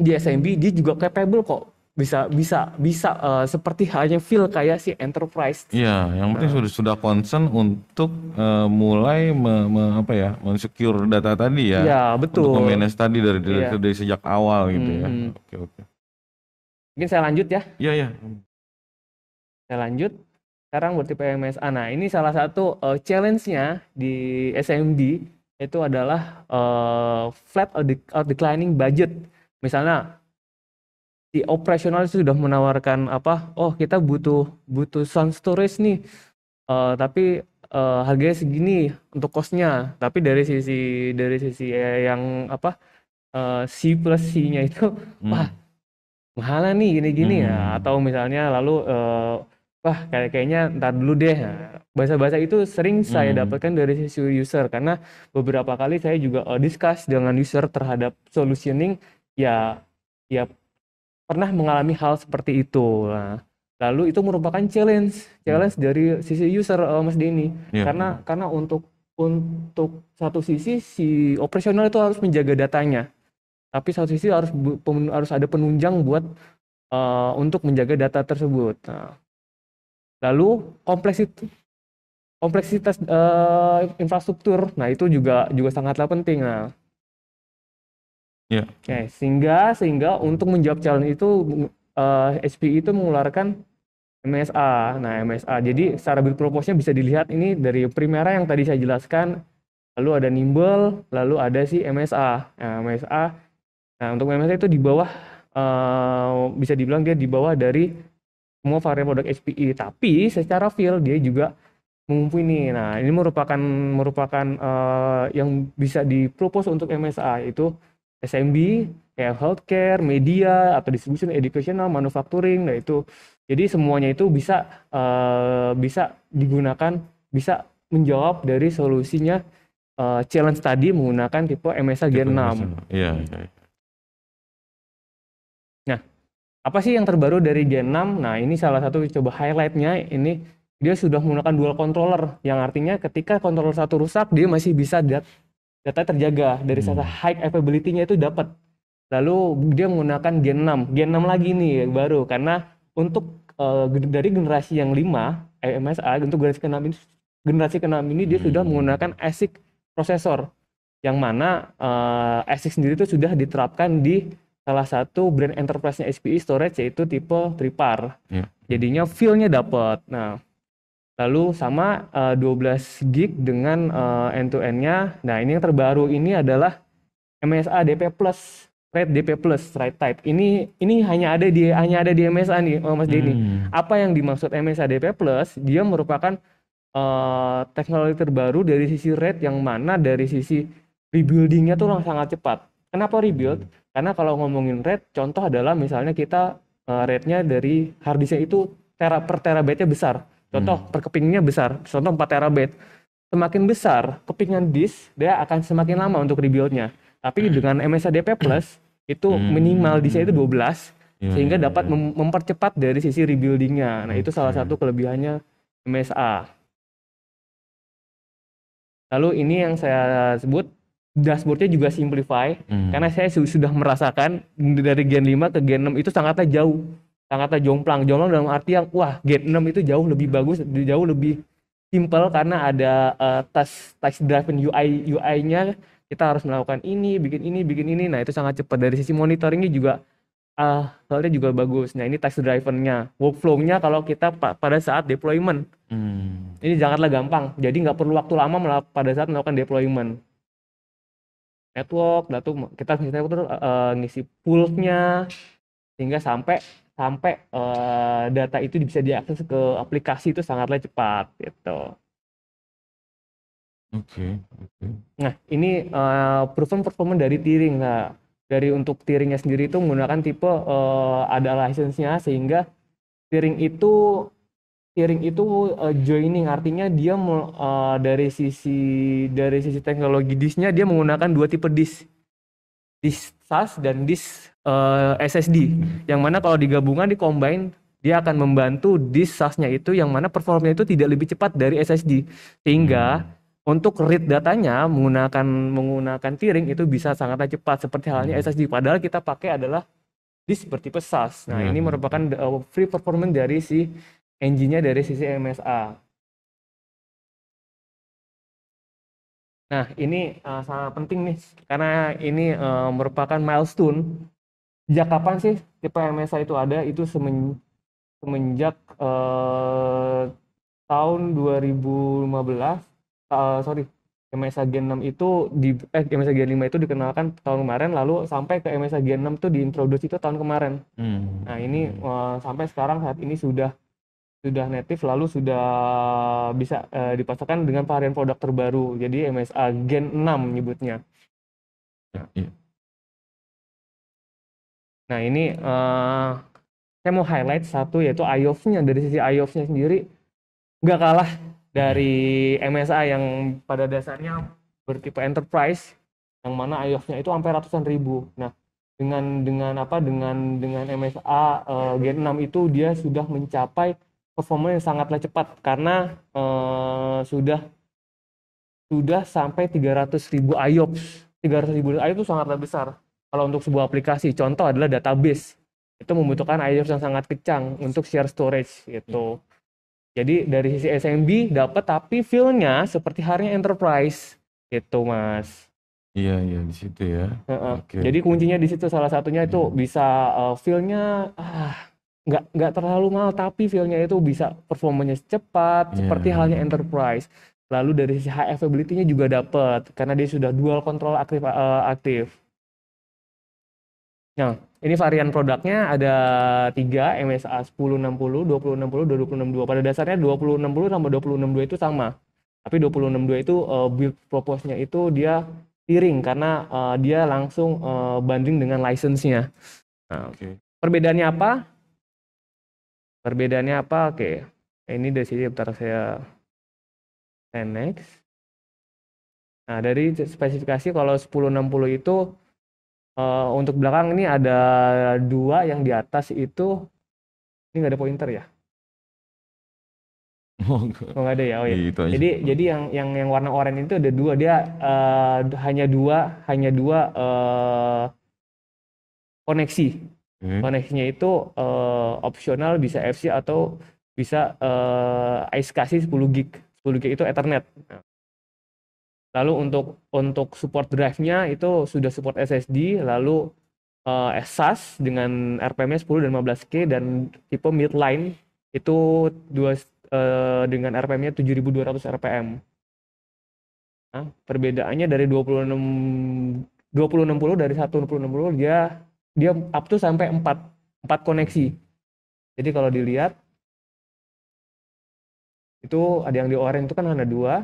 di SMB dia juga capable kok bisa bisa bisa uh, seperti halnya feel kayak si enterprise. Iya, yang penting nah. sudah sudah concern untuk uh, mulai me, me, apa ya, mensecure data tadi ya. Iya, betul. Untuk manage tadi dari dari, ya. dari sejak awal gitu ya. hmm. ya. Oke, oke. Mungkin saya lanjut ya. Iya, iya. Saya lanjut. Sekarang berarti PMSA. Nah, ini salah satu uh, challenge-nya di SMD itu adalah uh, flat or, or declining budget. Misalnya di operasional sudah menawarkan apa oh kita butuh butuh sound storage nih uh, tapi uh, harganya segini untuk costnya tapi dari sisi dari sisi ya yang apa uh, C plus C-nya itu hmm. wah mahal nih gini-gini ya. hmm. ya atau misalnya lalu uh, wah kayak kayaknya ntar dulu deh bahasa-bahasa itu sering saya hmm. dapatkan dari sisi user karena beberapa kali saya juga discuss dengan user terhadap solutioning ya ya pernah mengalami hal seperti itu. Nah, lalu itu merupakan challenge, challenge hmm. dari sisi user uh, Mas Denny. Yeah. Karena karena untuk untuk satu sisi si operasional itu harus menjaga datanya, tapi satu sisi harus harus ada penunjang buat uh, untuk menjaga data tersebut. Nah, lalu kompleksitas kompleksitas uh, infrastruktur, nah itu juga juga sangatlah penting. Nah, Yeah. Oke, okay. sehingga sehingga untuk menjawab challenge itu uh, eh, HPI itu mengeluarkan MSA. Nah, MSA. Jadi secara build bisa dilihat ini dari Primera yang tadi saya jelaskan, lalu ada Nimble, lalu ada si MSA. Nah, MSA. Nah, untuk MSA itu di bawah uh, bisa dibilang dia di bawah dari semua varian produk SPI. tapi secara feel dia juga mumpuni. Nah, ini merupakan merupakan uh, yang bisa dipropos untuk MSA itu SMB kayak healthcare, media atau distribution, educational, manufacturing, nah itu. Jadi semuanya itu bisa uh, bisa digunakan, bisa menjawab dari solusinya uh, challenge tadi menggunakan tipe MSA Gen 6. Iya, iya, iya. Nah, apa sih yang terbaru dari Gen 6? Nah, ini salah satu coba highlightnya ini dia sudah menggunakan dual controller yang artinya ketika controller satu rusak dia masih bisa data terjaga dari hmm. high availability-nya itu dapat. Lalu dia menggunakan Gen 6. Gen 6 lagi nih yang baru karena untuk uh, dari generasi yang 5 eh, MSA untuk generasi ke-6 ini generasi ke-6 ini dia hmm. sudah menggunakan ASIC prosesor yang mana uh, ASIC sendiri itu sudah diterapkan di salah satu brand enterprise-nya HPE storage yaitu tipe tripar. Yeah. Jadinya feel-nya dapat. Nah, Lalu sama uh, eh, 12 gig dengan uh, end-to-end-nya. Nah, ini yang terbaru ini adalah MSA DP Plus, RAID DP Plus, RAID Type. Ini ini hanya ada di hanya ada di MSA nih, oh, Mas hmm. Apa yang dimaksud MSA DP Plus? Dia merupakan uh, teknologi terbaru dari sisi RAID yang mana dari sisi rebuilding-nya tuh langsung sangat cepat. Kenapa rebuild? Hmm. Karena kalau ngomongin RAID, contoh adalah misalnya kita uh, RAID-nya dari disk itu tera per terabyte-nya besar Contoh hmm. perkepingnya besar, contoh 4 terabyte. Semakin besar kepingan disk, dia akan semakin lama untuk rebuildnya. Tapi hmm. dengan dengan MSADP Plus hmm. itu hmm. minimal disknya itu 12 yeah, iya, sehingga iya, dapat iya. mem mempercepat dari sisi rebuildingnya. Nah okay. itu salah satu kelebihannya MSA. Lalu ini yang saya sebut dashboardnya juga simplify hmm. karena saya sudah merasakan dari gen 5 ke gen 6 itu sangatlah jauh kata jomplang jomplang dalam arti yang wah gate 6 itu jauh lebih bagus jauh lebih simple karena ada uh, eh, touch touch driven UI UI-nya kita harus melakukan ini bikin ini bikin ini nah itu sangat cepat dari sisi monitoringnya juga uh, soalnya juga bagus nah ini touch drivennya workflow-nya kalau kita pa pada saat deployment hmm. ini janganlah gampang jadi nggak perlu waktu lama pada saat melakukan deployment network, datu kita ngisi uh, ngisi nya sehingga sampai sampai uh, data itu bisa diakses ke aplikasi itu sangatlah cepat gitu. Oke. Okay, okay. Nah ini uh, eh, proven performa dari tiring. Nah dari untuk tiringnya sendiri itu menggunakan tipe uh, ada lisensinya sehingga tiring itu tiring itu uh, joining artinya dia uh, dari sisi dari sisi teknologi disnya dia menggunakan dua tipe dis dis SAS dan dis uh, eh, SSD hmm. yang mana kalau digabungkan combine dia akan membantu di SAS-nya itu yang mana performanya itu tidak lebih cepat dari SSD sehingga hmm. untuk read datanya menggunakan menggunakan tiring itu bisa sangat cepat seperti halnya hmm. SSD padahal kita pakai adalah di seperti pesas Nah, hmm. ini merupakan eh, free performance dari si engine-nya dari sisi MSA. Nah, ini uh, sangat penting nih karena ini uh, merupakan milestone sejak kapan sih tipe MSA itu ada itu semen, semenjak eh, tahun 2015 uh, eh, sorry MSA Gen 6 itu di eh MSA Gen 5 itu dikenalkan tahun kemarin lalu sampai ke MSA Gen 6 itu diintroduksi itu tahun kemarin hmm. nah ini uh, sampai sekarang saat ini sudah sudah native lalu sudah bisa uh, dipasarkan dengan varian produk terbaru jadi MSA Gen 6 nyebutnya nah. Nah ini uh, saya mau highlight satu yaitu IOF-nya dari sisi IOF-nya sendiri nggak kalah dari MSI yang pada dasarnya bertipe enterprise yang mana IOF-nya itu sampai ratusan ribu. Nah dengan dengan apa dengan dengan MSA uh, eh, Gen 6 itu dia sudah mencapai performa yang sangatlah cepat karena uh, sudah sudah sampai 300 ribu IOPS 300 ribu IOPS itu sangatlah besar kalau untuk sebuah aplikasi contoh adalah database itu membutuhkan hmm. IOPS yang sangat kencang untuk share storage gitu. Hmm. Jadi dari sisi SMB dapat tapi feel-nya seperti harinya enterprise gitu, Mas. Iya, iya di situ ya. Uh-uh. Okay. Jadi kuncinya di situ salah satunya itu hmm. bisa uh, feel-nya ah nggak nggak terlalu mahal tapi feel-nya itu bisa performanya cepat yeah. seperti halnya enterprise. Lalu dari sisi high availability-nya juga dapat karena dia sudah dual control aktif uh, aktif. Nah, ini varian produknya ada tiga MSA 1060, 2060, 2062. Pada dasarnya 2060 sama 2062 itu sama. Tapi 2062 itu uh, build propose itu dia tiring karena uh, dia langsung uh, eh, banding dengan license-nya. Nah, okay. Perbedaannya apa? Perbedaannya apa? Oke. Okay. Ini dari sini bentar saya next. Nah, dari spesifikasi kalau 1060 itu Eh, untuk belakang ini ada dua yang di atas itu ini nggak ada pointer ya? Oh nggak oh, ada ya. Oh, iya. Gitu jadi aja. jadi yang yang yang warna oranye itu ada dua dia uh, hanya dua hanya dua uh, koneksi. Hmm. Koneksinya itu uh, opsional bisa FC atau bisa uh, ice kasih 10 gig. 10 gig itu Ethernet lalu untuk untuk support drive-nya itu sudah support SSD lalu uh, eh, SAS dengan RPM-nya 10 dan 15K dan tipe midline itu dua uh, dengan RPM-nya 7200 RPM. Nah, perbedaannya dari 26 2060 dari 1660 dia dia up to sampai 4 4 koneksi. Jadi kalau dilihat itu ada yang di orange itu kan ada dua,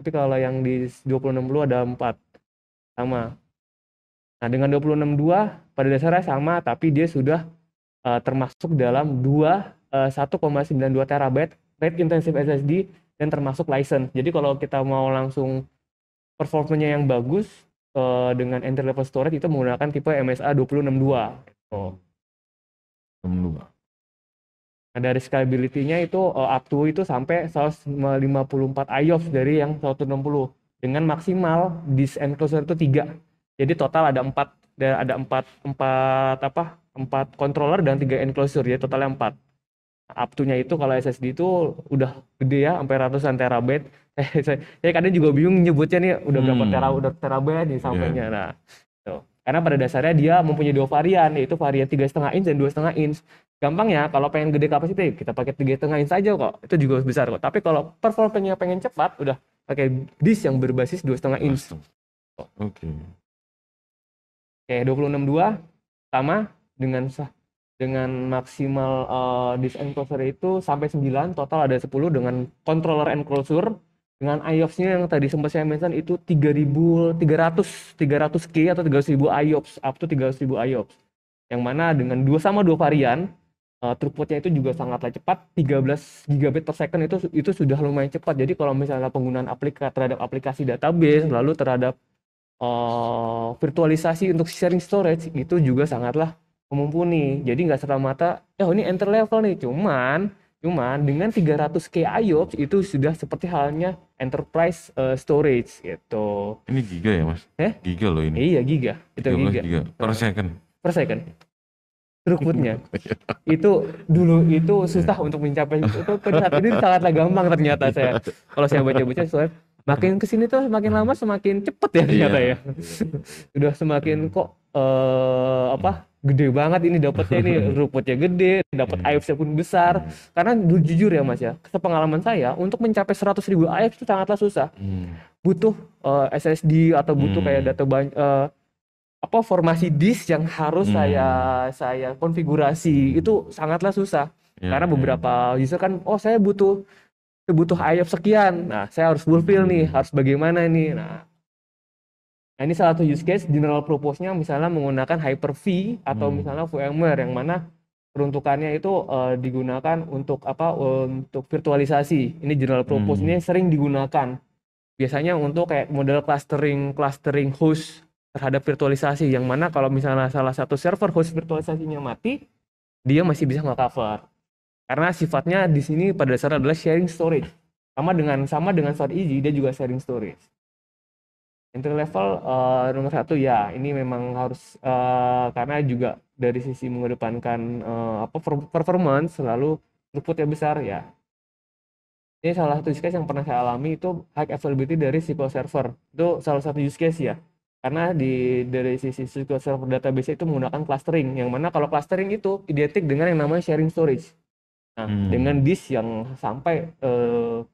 tapi kalau yang di 26.2 ada 4. Sama. Nah, dengan 26.2 pada dasarnya sama, tapi dia sudah uh, termasuk dalam 2 1,92 eh, terabyte rate intensive SSD dan termasuk license. Jadi kalau kita mau langsung performanya yang bagus eh, dengan entry level storage itu menggunakan tipe MSA 262. Oh. 262. Nah, dari scalability-nya itu uh, up to itu sampai 154 IOPS dari yang 160 dengan maksimal disk enclosure itu 3. Jadi total ada 4 ada 4 4 apa? 4 controller dan 3 enclosure ya totalnya 4. Up to-nya itu kalau SSD itu udah gede ya sampai ratusan terabyte. *laughs* Eh, saya kadang juga bingung nyebutnya nih udah berapa hmm. tera udah terabyte nih iya. sampainya. Yeah. Nah, karena pada dasarnya dia mempunyai dua varian, yaitu varian tiga setengah inch dan dua setengah inch. Gampang ya, kalau pengen gede kapasitas, kita pakai tiga setengah inch saja kok. Itu juga besar kok. Tapi kalau performanya pengen cepat, udah pakai disk yang berbasis dua setengah inch. Oke. dua puluh enam dua sama dengan sah dengan maksimal uh, eh, disk enclosure itu sampai 9 total ada 10 dengan controller enclosure dengan IOPS-nya yang tadi sempat saya mention itu 3.300 300 K atau 3.000 IOPS up to 3000 IOPS yang mana dengan dua sama dua varian uh, throughputnya itu juga sangatlah cepat 13 gigabit per second itu itu sudah lumayan cepat jadi kalau misalnya penggunaan aplikasi terhadap aplikasi database lalu terhadap uh, virtualisasi untuk sharing storage itu juga sangatlah mumpuni jadi nggak serta mata ya eh, oh, ini enter level nih cuman Cuman dengan 300k IOPS itu sudah seperti halnya enterprise uh, storage gitu. Ini giga ya mas? Eh? Giga loh ini. Iya giga. Itu giga. giga. Per second. Per second. Terukutnya. *laughs* Iya. itu dulu itu susah untuk mencapai itu Ternyata ini sangatlah gampang ternyata saya kalau saya baca-baca soalnya makin kesini tuh semakin lama hmm. semakin cepet ya ternyata iya, ya Sudah iya. udah semakin hmm. kok uh, apa gede banget ini dapatnya ini *laughs* rumputnya gede dapat hmm. AFC pun besar karena jujur ya mas ya sepengalaman saya untuk mencapai 100 ribu AFC itu sangatlah susah butuh uh, eh, SSD atau butuh kayak data banyak uh, eh, apa formasi disk yang harus hmm. saya saya konfigurasi itu sangatlah susah ya, karena ya. beberapa ya. user kan oh saya butuh butuh ayam sekian. Nah, saya harus fulfill nih, harus bagaimana nih. Nah, nah ini salah satu use case general purpose-nya misalnya menggunakan Hyper-V atau hmm. misalnya VMware yang mana peruntukannya itu uh, digunakan untuk apa? Untuk virtualisasi. Ini general purpose hmm. sering digunakan biasanya untuk kayak model clustering clustering host terhadap virtualisasi yang mana kalau misalnya salah satu server host virtualisasinya mati dia masih bisa nge-cover karena sifatnya di sini pada dasarnya adalah sharing storage. Sama dengan sama dengan storage Easy dia juga sharing storage. Entry level uh, nomor satu ya, ini memang harus uh, karena juga dari sisi mengedepankan uh, apa performance selalu throughput yang besar ya. Ini salah satu use case yang pernah saya alami itu high availability dari SQL Server. Itu salah satu use case ya karena di dari sisi SQL Server database itu menggunakan clustering yang mana kalau clustering itu identik dengan yang namanya sharing storage Nah, hmm. dengan bis yang sampai uh,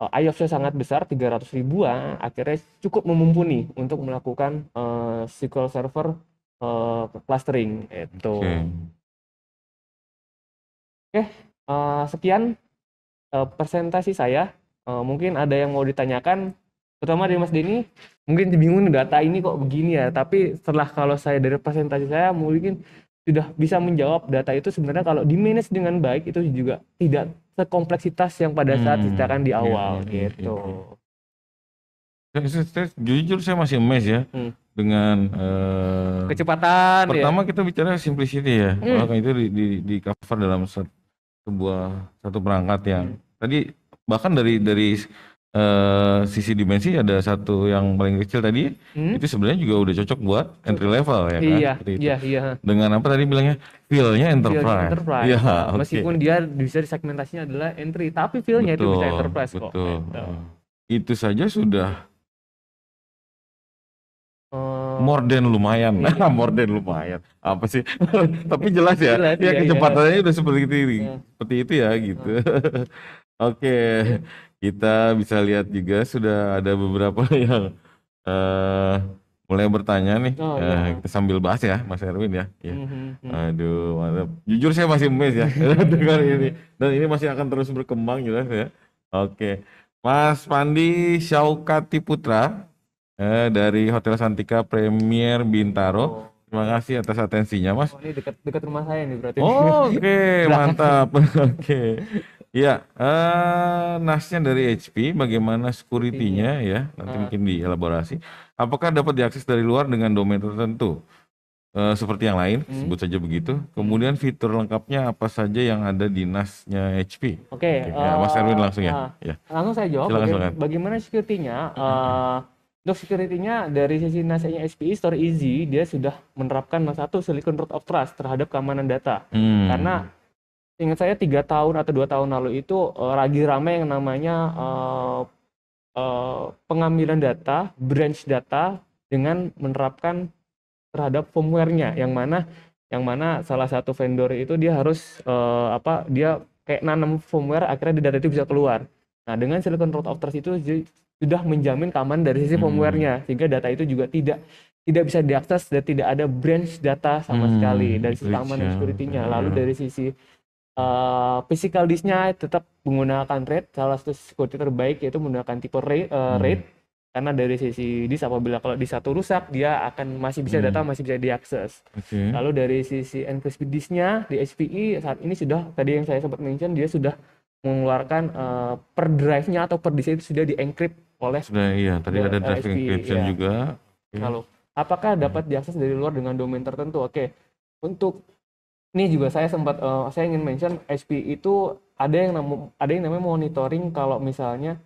eh, eh, IOPS-nya sangat besar 300 ribuan akhirnya cukup memumpuni untuk melakukan uh, SQL Server uh, clustering itu. Oke, okay. okay, eh, sekian uh, presentasi saya. Uh, mungkin ada yang mau ditanyakan terutama dari Mas Denny mungkin bingung data ini kok begini ya tapi setelah kalau saya dari presentasi saya mungkin sudah bisa menjawab data itu sebenarnya kalau di manage dengan baik itu juga tidak sekompleksitas yang pada saat hmm, diceritakan di iya, awal iya, iya gitu. Iya. jujur saya masih emes ya hmm. dengan uh, kecepatan. Pertama ya. kita bicara simplicity ya, hmm. bahkan itu di, di, di cover dalam sebuah satu perangkat yang hmm. tadi bahkan dari dari uh, sisi dimensi ada satu yang paling kecil tadi hmm? itu sebenarnya juga udah cocok buat entry level ya kan iya, iya, iya. dengan apa tadi bilangnya feel enterprise, feel enterprise. Ya, nah, okay. meskipun dia bisa segmentasinya adalah entry tapi feel itu bisa enterprise betul. kok betul. Gitu. itu saja sudah eh, More than lumayan, iya. *laughs* more than lumayan. Apa sih? *laughs* tapi jelas ya, jelas, ya iya, iya. kecepatannya iya. udah seperti itu, iya. seperti itu ya gitu. Iya. *laughs* Oke, okay. Iya kita bisa lihat juga sudah ada beberapa *laughs* yang uh, mulai bertanya nih. Oh, uh, iya. Kita sambil bahas ya, Mas Erwin ya. ya. Mm-hmm. Aduh, mantap. Jujur saya masih miss ya dengan *laughs* *laughs* ini. Dan ini masih akan terus berkembang jelas ya. Oke. Mas Pandi Syaukati Putra uh, eh, dari Hotel Santika Premier Bintaro. Oh. Terima kasih atas atensinya, Mas. Oh, ini dekat dekat rumah saya nih berarti. Oh, oke, okay. mantap. oke. Okay. Iya, uh, eh, nas dari HP, bagaimana security-nya iya. ya, nanti uh. mungkin dielaborasi. Apakah dapat diakses dari luar dengan domain tertentu? Uh, seperti yang lain, hmm. sebut saja begitu. Hmm. Kemudian fitur lengkapnya apa saja yang ada di NAS-nya HP? Oke, okay, okay. ya, eh, Mas Erwin langsung ya. Uh, ya. Langsung saya jawab. Silakan, silakan. Bagaimana security-nya? Uh, untuk security-nya dari sisi NAS-nya HP, Store Easy, dia sudah menerapkan satu Silicon Root of Trust terhadap keamanan data. Hmm. Karena Ingat saya tiga tahun atau dua tahun lalu itu uh, lagi ramai yang namanya uh, uh, pengambilan data, branch data dengan menerapkan terhadap firmware yang mana yang mana salah satu vendor itu dia harus uh, apa dia kayak nanam firmware akhirnya di data itu bisa keluar. Nah, dengan Silicon Root of Trust itu sudah menjamin keamanan dari sisi firmware hmm. sehingga data itu juga tidak tidak bisa diakses dan tidak ada branch data sama hmm, sekali dari sisi keamanan ya, security-nya. Ya, lalu ya. dari sisi uh, physical disknya tetap menggunakan RAID salah satu security terbaik yaitu menggunakan tipe RAID, uh, eh, hmm. karena dari sisi disk apabila kalau di satu rusak dia akan masih bisa data hmm. masih bisa diakses. Okay. Lalu dari sisi encrypted disknya di HPE saat ini sudah tadi yang saya sempat mention dia sudah mengeluarkan uh, per drive-nya atau per disk itu sudah dienkrip oleh sudah iya tadi ada drive e, encryption ya. juga. Okay. Lalu apakah dapat diakses dari luar dengan domain tertentu? Oke. Okay. Untuk ini juga hmm. saya sempat uh, saya ingin mention HP itu ada yang namu, ada yang namanya monitoring kalau misalnya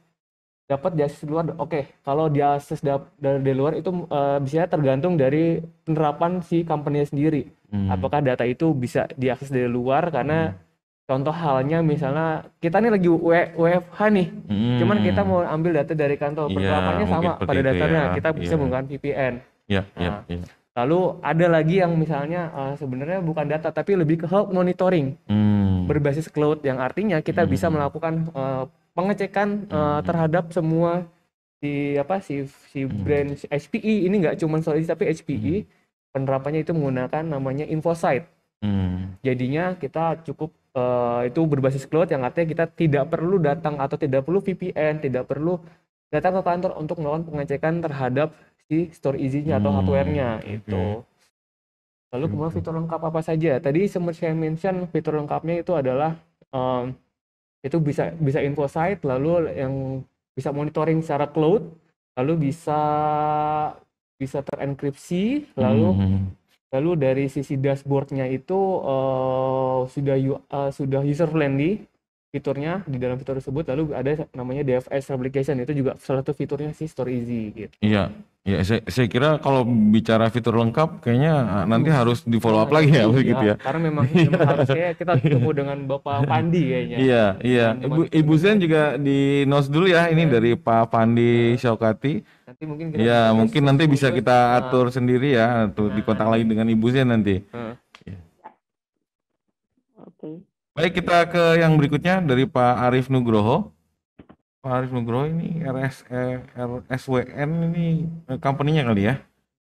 dapat diakses di luar oke okay. kalau diakses dari di luar itu uh, bisa tergantung dari penerapan si company sendiri hmm. apakah data itu bisa diakses dari luar karena hmm. contoh halnya misalnya kita nih lagi WFH nih hmm. cuman kita mau ambil data dari kantor iya, penerapannya ya, sama pada datanya ya. kita iya. bisa ya. menggunakan VPN ya, iya, nah, ya. Lalu ada lagi yang misalnya uh, sebenarnya bukan data tapi lebih ke health monitoring hmm. berbasis cloud yang artinya kita hmm. bisa melakukan uh, pengecekan uh, terhadap semua si apa si si hmm. brand hmm. HPE ini nggak cuma solid tapi HPE hmm. penerapannya itu menggunakan namanya InfoSight. Hmm. Jadinya kita cukup uh, itu berbasis cloud yang artinya kita tidak perlu datang atau tidak perlu VPN, tidak perlu datang ke kantor untuk melakukan pengecekan terhadap si store easy atau hmm, hardware-nya okay. itu. Lalu kemudian fitur lengkap apa saja? Tadi sempat saya mention fitur lengkapnya itu adalah um, itu bisa bisa info site, lalu yang bisa monitoring secara cloud, lalu bisa bisa terenkripsi, lalu hmm. hmm, hmm. lalu dari sisi dashboardnya itu uh, sudah uh, sudah user friendly fiturnya di dalam fitur tersebut lalu ada namanya DFS application itu juga salah satu fiturnya sih store easy gitu. Iya. Ya, saya, saya kira kalau bicara fitur lengkap kayaknya ah, nanti hmm. harus di follow up lagi ya, begitu gitu iya, ya. Karena memang, memang iya. harusnya kita *laughs* ketemu dengan Bapak Pandi kayaknya. Iya, iya. Ibu Ibu Zen juga di nos dulu ya ini iya. dari Pak Pandi Syokati. Nanti mungkin kita Ya, mungkin nanti bisa kita atur nah. sendiri ya, atau tuh nah. dikontak lagi dengan Ibu Zen nanti. Baik, kita ke yang berikutnya dari Pak Arif Nugroho. Pak Arif Nugroho ini RS, eh, RSWN ini eh, company-nya kali ya?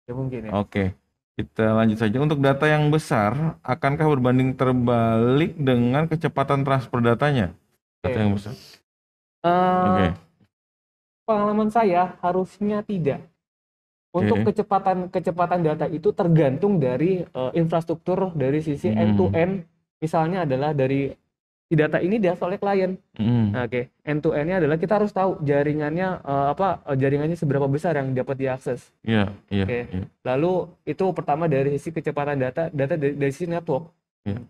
Ya mungkin ya. Oke. Kita lanjut saja. Untuk data yang besar, akankah berbanding terbalik dengan kecepatan transfer datanya? Data yang besar. Uh, Oke. Okay. Pengalaman saya harusnya tidak. Untuk okay. kecepatan kecepatan data itu tergantung dari uh, infrastruktur dari sisi end to hmm. end misalnya adalah dari si data ini dia oleh klien. Mm. Oke, okay. end to end-nya adalah kita harus tahu jaringannya uh, apa eh, jaringannya seberapa besar yang dapat diakses. Iya, yeah, iya. Yeah, Oke. Okay. Iya. Yeah. Lalu itu pertama dari sisi kecepatan data, data dari, dari sisi network. Yeah.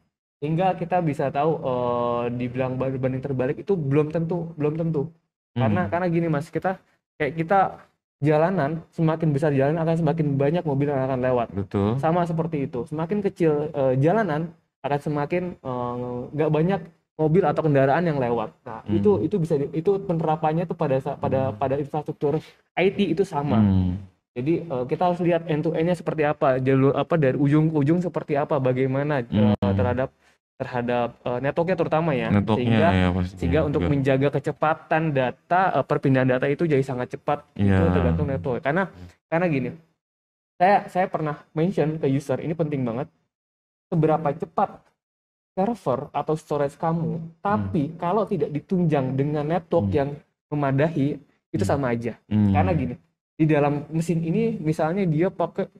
Hingga kita bisa tahu uh, dibilang berbanding terbalik itu belum tentu, belum tentu. Mm. Karena karena gini Mas, kita kayak kita jalanan semakin besar jalanan akan semakin banyak mobil yang akan lewat. Betul. Sama seperti itu. Semakin kecil uh, jalanan akan semakin eh, nggak uh, banyak mobil atau kendaraan yang lewat. Nah, hmm. itu itu bisa di, itu penerapannya tuh pada pada hmm. pada infrastruktur IT itu sama. Hmm. Jadi uh, kita harus lihat end to end-nya seperti apa, jalur apa dari ujung ke ujung seperti apa, bagaimana eh, hmm. uh, terhadap terhadap uh, networknya terutama ya networknya, sehingga ya, sehingga untuk juga. menjaga kecepatan data uh, perpindahan data itu jadi sangat cepat yeah. itu ya. tergantung network karena karena gini saya saya pernah mention ke user ini penting banget seberapa cepat server atau storage kamu, hmm. tapi hmm. kalau tidak ditunjang dengan network hmm. yang memadahi, itu hmm. sama aja. Hmm. Karena gini, di dalam mesin ini misalnya dia pakai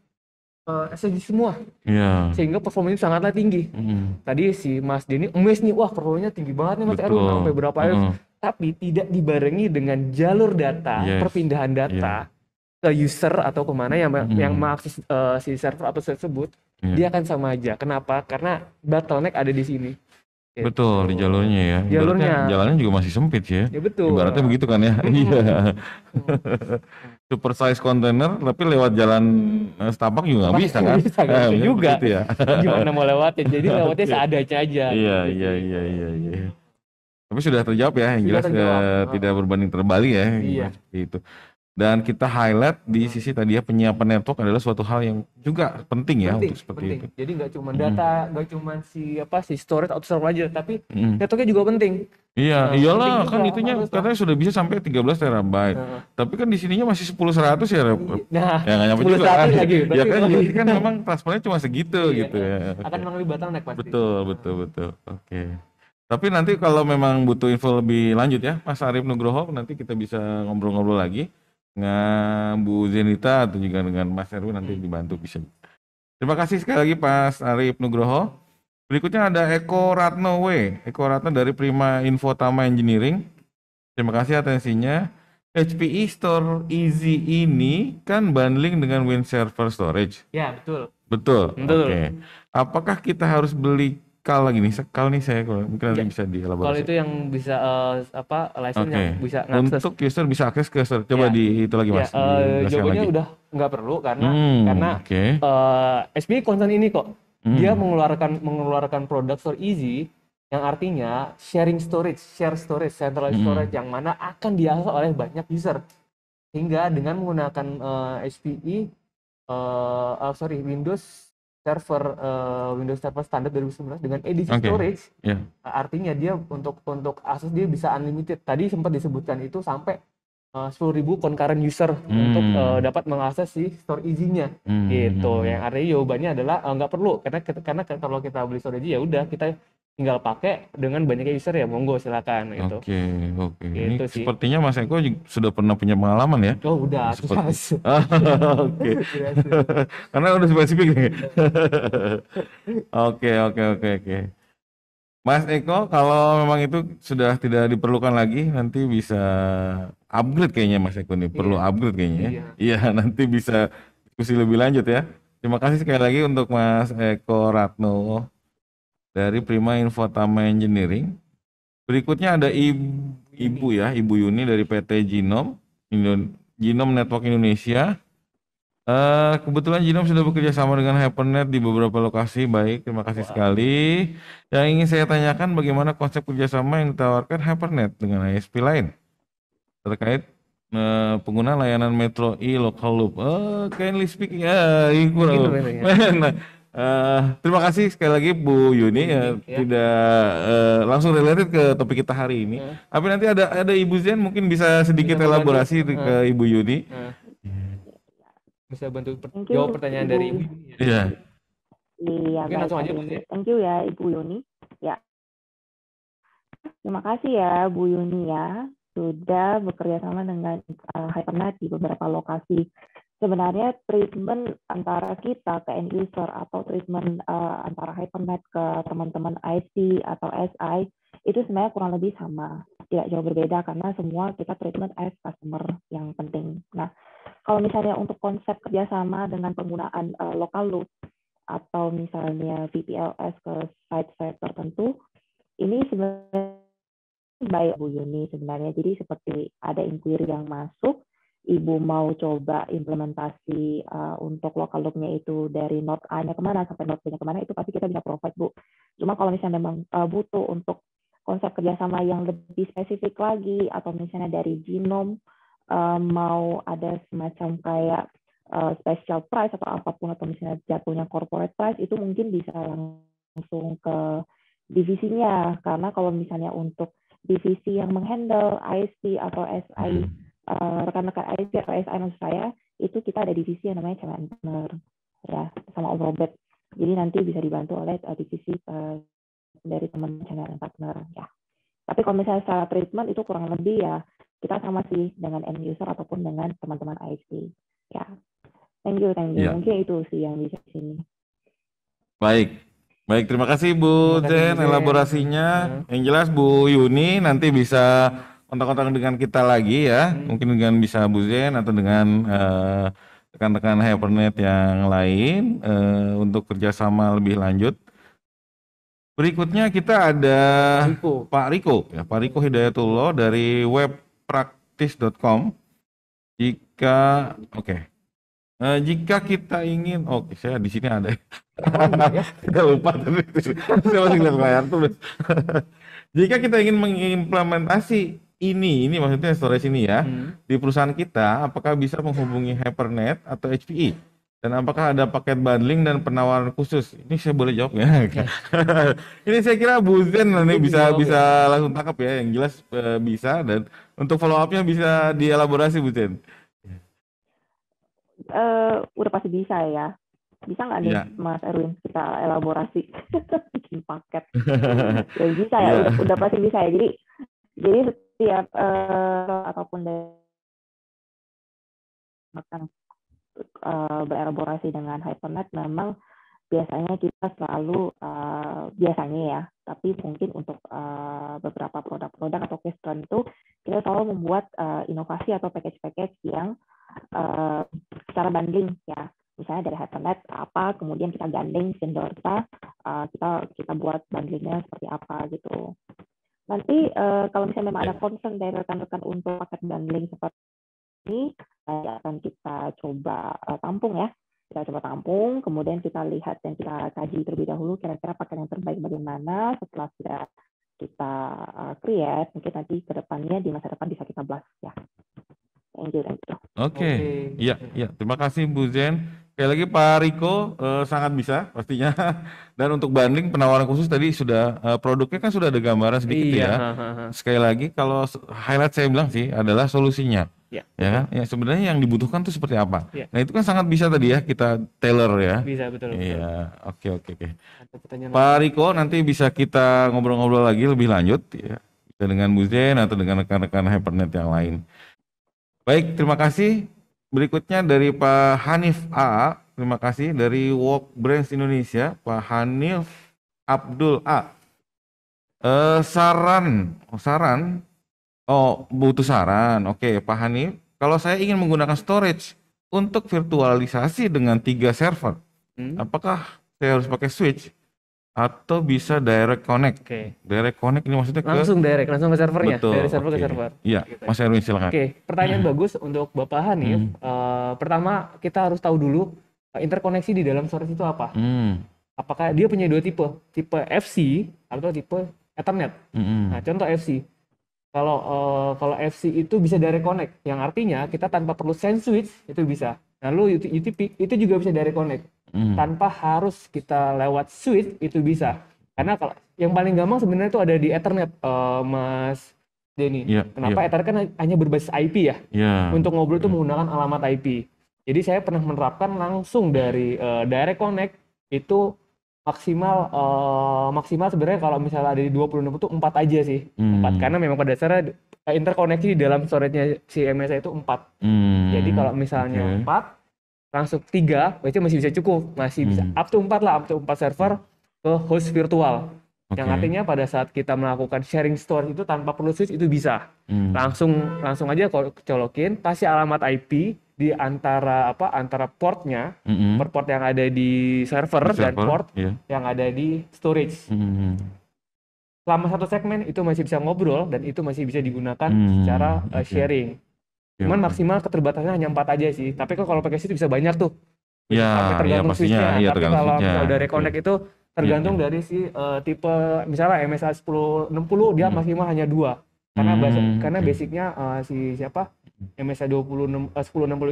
uh, eh, SSD semua, yeah. sehingga performanya sangatlah tinggi. Hmm. Tadi si Mas Denny emes nih, wah performanya tinggi banget nih Mas Erwin, sampai berapa hmm. tapi tidak dibarengi dengan jalur data, yes. perpindahan data. Yeah ke user atau kemana yang hmm. yang mengakses uh, si server atau tersebut yeah. dia akan sama aja kenapa karena bottleneck ada di sini gitu. Betul di jalurnya ya. Jalurnya. jalannya juga masih sempit ya. Ya betul. Ibaratnya begitu kan ya. Hmm. *laughs* Iya. Hmm. Super size kontainer, tapi lewat jalan eh, setapak juga nggak bisa kan? *laughs* Bisa, eh, juga. Gitu ya. *laughs* Gimana mau lewatin? Jadi lewatnya iya. seadanya aja. Gitu iya iya iya iya. iya. Tapi sudah terjawab ya, yang jelas eh, terjawab. tidak berbanding terbalik ya. Iya. Itu dan kita highlight di sisi tadi ya penyiapan network adalah suatu hal yang juga penting ya untuk seperti penting. itu. Jadi nggak cuma data, nggak hmm. cuma si apa si storage atau server aja, tapi hmm. networknya juga penting. Iya, nah, iyalah kan juga, itunya katanya sudah bisa sampai 13 terabyte. Hmm. Tapi kan di sininya masih 10 100 ya. Nah, ya nggak nyampe juga. Lagi, *laughs* ya kan jadi *laughs* kan memang transfernya cuma segitu iya, gitu ya. Eh, akan memang lebih batang naik pasti. Betul, betul, betul. Oke. Okay. Tapi nanti kalau memang butuh info lebih lanjut ya, Mas Arif Nugroho nanti kita bisa ngobrol-ngobrol lagi dengan Bu Zenita atau juga dengan Mas Erwin nanti dibantu bisa. Terima kasih sekali lagi Pak Arif Nugroho. Berikutnya ada Eko Ratno W. Eko Ratno dari Prima Info Tama Engineering. Terima kasih atensinya. HPE Store Easy ini kan bundling dengan Win Server Storage. Ya, betul. Betul. Betul. Oke. Okay. Apakah kita harus beli sekal lagi nih sekal nih saya kalau mungkin nanti ya. bisa dielaborasi. Kalau itu yang bisa uh, apa license okay. yang bisa ngakses. Untuk user bisa akses ke user Coba ya. di itu lagi mas. uh, jawabannya lagi. udah nggak perlu karena hmm, karena okay. uh, eh, SBI konsen ini kok hmm. dia mengeluarkan mengeluarkan produk store easy yang artinya sharing storage, share storage, centralized hmm. storage yang mana akan diakses oleh banyak user hingga dengan menggunakan uh, SPI uh, uh, sorry Windows server uh, Windows Server Standar 2019 dengan edisi okay. storage. Yeah. Iya. Artinya dia untuk untuk akses dia bisa unlimited. Tadi sempat disebutkan itu sampai eh, sepuluh ribu concurrent user hmm. untuk uh, dapat mengakses si store izinnya. Hmm. Gitu. Yang artinya jawabannya adalah uh, perlu karena karena kalau kita beli storage ya udah kita tinggal pakai dengan banyaknya user ya monggo silakan gitu. Oke, okay, oke. Okay. Gitu sepertinya Mas Eko sudah pernah punya pengalaman ya? Oh, udah. *laughs* Seperti... *laughs* Ah, oke. *laughs* Karena udah spesifik nih. Oke, oke, oke, oke. Mas Eko, kalau memang itu sudah tidak diperlukan lagi, nanti bisa upgrade kayaknya Mas Eko nih, perlu iya. upgrade kayaknya. Ya. Iya. iya, nanti bisa diskusi lebih lanjut ya. Terima kasih sekali lagi untuk Mas Eko Ratno dari Prima Infotama Engineering. Berikutnya ada Ibu, Ibu ya, Ibu Yuni dari PT Genome, Genome Network Indonesia. Uh, kebetulan Genome sudah bekerja sama dengan Hypernet di beberapa lokasi. Baik, terima kasih wow. sekali. Yang ingin saya tanyakan bagaimana konsep kerjasama yang ditawarkan Hypernet dengan ISP lain terkait eh, pengguna layanan Metro E Local Loop. Uh, kindly speaking, uh, kurang. Gitu *laughs* Uh, terima kasih sekali lagi Bu Yuni ya, ya. tidak uh, langsung related ke topik kita hari ini. Ya. Tapi nanti ada ada Ibu Zen mungkin bisa sedikit bisa elaborasi bantu. ke hmm. Ibu Yuni. Uh. Bisa bantu per Thank jawab pertanyaan Ibu. dari Ibu. Ya? Iya. Iya. Ya, mungkin langsung aja Thank you ya Ibu Yuni. Ya. Terima kasih ya Bu Yuni ya sudah bekerja sama dengan uh, Hypernet di beberapa lokasi sebenarnya treatment antara kita ke end user atau treatment uh, antara hypermed ke teman-teman IT atau SI itu sebenarnya kurang lebih sama, tidak jauh berbeda karena semua kita treatment as customer yang penting. Nah, kalau misalnya untuk konsep kerjasama dengan penggunaan uh, eh, local loop atau misalnya VPLS ke site-site tertentu, ini sebenarnya baik Bu Yuni sebenarnya. Jadi seperti ada inquiry yang masuk, Ibu mau coba implementasi uh, untuk lokal loopnya itu dari node A-nya kemana sampai node B-nya kemana, itu pasti kita bisa provide, Bu. Cuma kalau misalnya memang uh, butuh untuk konsep kerjasama yang lebih spesifik lagi, atau misalnya dari genom uh, eh, mau ada semacam kayak uh, special price atau apapun, atau misalnya jatuhnya corporate price, itu mungkin bisa langsung ke divisinya. Karena kalau misalnya untuk divisi yang menghandle ISP atau SI, hmm Eh, rekan-rekan uh, atau KSI maksud saya itu kita ada divisi yang namanya channel partner ya sama Om Robert jadi nanti bisa dibantu oleh uh, divisi uh, dari teman channel Partner ya tapi kalau misalnya secara treatment itu kurang lebih ya kita sama sih dengan end user ataupun dengan teman-teman ISP ya thank you thank you ya. mungkin itu sih yang bisa di sini baik Baik, terima kasih Bu terima elaborasinya. Ya. Yang jelas Bu Yuni nanti bisa kontak-kontak dengan kita lagi ya hmm. mungkin dengan bisa Bu atau dengan rekan eh, rekan-rekan Hypernet yang lain uh, untuk kerjasama lebih lanjut berikutnya kita ada Riko. Pak Riko ya Pak Riko Hidayatullah dari webpraktis.com jika oke okay. Uh, eh, jika kita ingin, oke oh, saya di sini ada. Oh, ya? *laughs* Saya lupa tadi. saya masih lihat layar tuh. *laughs* jika kita ingin mengimplementasi ini ini maksudnya storage ini ya hmm. di perusahaan kita apakah bisa menghubungi Hypernet atau HPE dan apakah ada paket bundling dan penawaran khusus ini saya boleh jawab ya, Okay. *laughs* ini saya kira Bu Zen nanti bisa bisa, bisa ya. langsung tangkap ya yang jelas uh, bisa dan untuk follow upnya bisa dielaborasi Bu Zen uh, udah pasti bisa ya bisa nggak nih yeah. Mas Erwin kita elaborasi *laughs* bikin paket *laughs* ya, bisa ya yeah. udah, udah pasti bisa ya jadi jadi setiap uh, ataupun dengan makan uh, eh, berelaborasi dengan Hypernet memang biasanya kita selalu uh, biasanya ya, tapi mungkin untuk uh, beberapa produk-produk atau case tertentu kita selalu membuat uh, inovasi atau package-package yang uh, secara bundling ya. Misalnya dari Hypernet apa, kemudian kita gandeng kita uh, kita kita buat bundlingnya seperti apa gitu nanti uh, kalau misalnya memang ada iya. concern dari rekan-rekan untuk paket bundling seperti ini saya akan kita coba uh, tampung ya kita coba tampung kemudian kita lihat dan kita kaji terlebih dahulu kira-kira paket yang terbaik bagaimana setelah kita, kita eh, create mungkin nanti kedepannya di masa depan bisa kita blast ya Oke, okay. iya, okay. iya. Terima kasih Bu Zen. Sekali lagi Pak Riko uh, sangat bisa pastinya. *laughs* Dan untuk bundling penawaran khusus tadi sudah uh, produknya kan sudah ada gambaran sedikit iya, ya. Ha, ha, Sekali lagi kalau highlight saya bilang sih adalah solusinya. Iya. Ya. ya Ya sebenarnya yang dibutuhkan tuh seperti apa? Ya. Nah, itu kan sangat bisa tadi ya kita tailor ya. Bisa betul. Iya. Oke, oke, oke. Pak Riko nanti bisa kita ngobrol-ngobrol lagi lebih lanjut ya. dengan Bu Zen atau dengan rekan-rekan Hypernet yang lain. Baik, terima kasih. Berikutnya dari Pak Hanif A. Terima kasih dari Walk Brands Indonesia, Pak Hanif Abdul A. Eh, saran, oh, saran, oh butuh saran. Oke, Pak Hanif, kalau saya ingin menggunakan storage untuk virtualisasi dengan tiga server, hmm. apakah saya harus pakai switch? atau bisa direct connect. Oke. Okay. Direct connect ini maksudnya langsung ke... direct, langsung ke servernya, Betul. dari server okay. ke server. Iya, gitu. Mas Erwin silakan. Oke, okay. pertanyaan hmm. bagus untuk Bapak Hanif. Hmm. Uh, pertama kita harus tahu dulu eh, interkoneksi di dalam storage itu apa. Hmm. Apakah dia punya dua tipe, tipe FC atau tipe Ethernet. Hmm. Nah, contoh FC. Kalau uh, kalau FC itu bisa direct connect, yang artinya kita tanpa perlu send switch itu bisa. Lalu UTP itu juga bisa direct connect hmm. tanpa harus kita lewat switch itu bisa karena kalau yang paling gampang sebenarnya itu ada di Ethernet uh, Mas Denny yeah, kenapa yeah. Ethernet kan hanya berbasis IP ya yeah. untuk ngobrol itu yeah. menggunakan alamat IP jadi saya pernah menerapkan langsung dari uh, direct connect itu maksimal uh, maksimal sebenarnya kalau misalnya ada di 26 itu 4 aja sih. Hmm. 4 karena memang pada dasarnya interkoneksi di dalam storage-nya si MSI itu 4. Hmm. Jadi kalau misalnya okay. 4 langsung tiga berarti masih bisa cukup masih bisa hmm. up to empat lah up to empat server ke host virtual okay. yang artinya pada saat kita melakukan sharing store itu tanpa perlu switch itu bisa hmm. langsung langsung aja kalau colokin kasih alamat IP di antara apa antara portnya mm -hmm. per port yang ada di server, server dan port yeah. yang ada di storage mm -hmm. selama satu segmen itu masih bisa ngobrol dan itu masih bisa digunakan mm -hmm. secara uh, sharing Yeah. maksimal keterbatasannya hanya empat aja sih. Tapi kalau pakai switch bisa banyak tuh. Iya, iya. tergantung pastinya, switchnya. Ya, Tapi kalau udah reconnect iya. itu tergantung yeah, iya. dari si uh, tipe misalnya MSA 1060 dia hmm. maksimal hanya dua. Karena hmm, basic, karena okay. basicnya uh, si siapa MSA 20 uh, 1060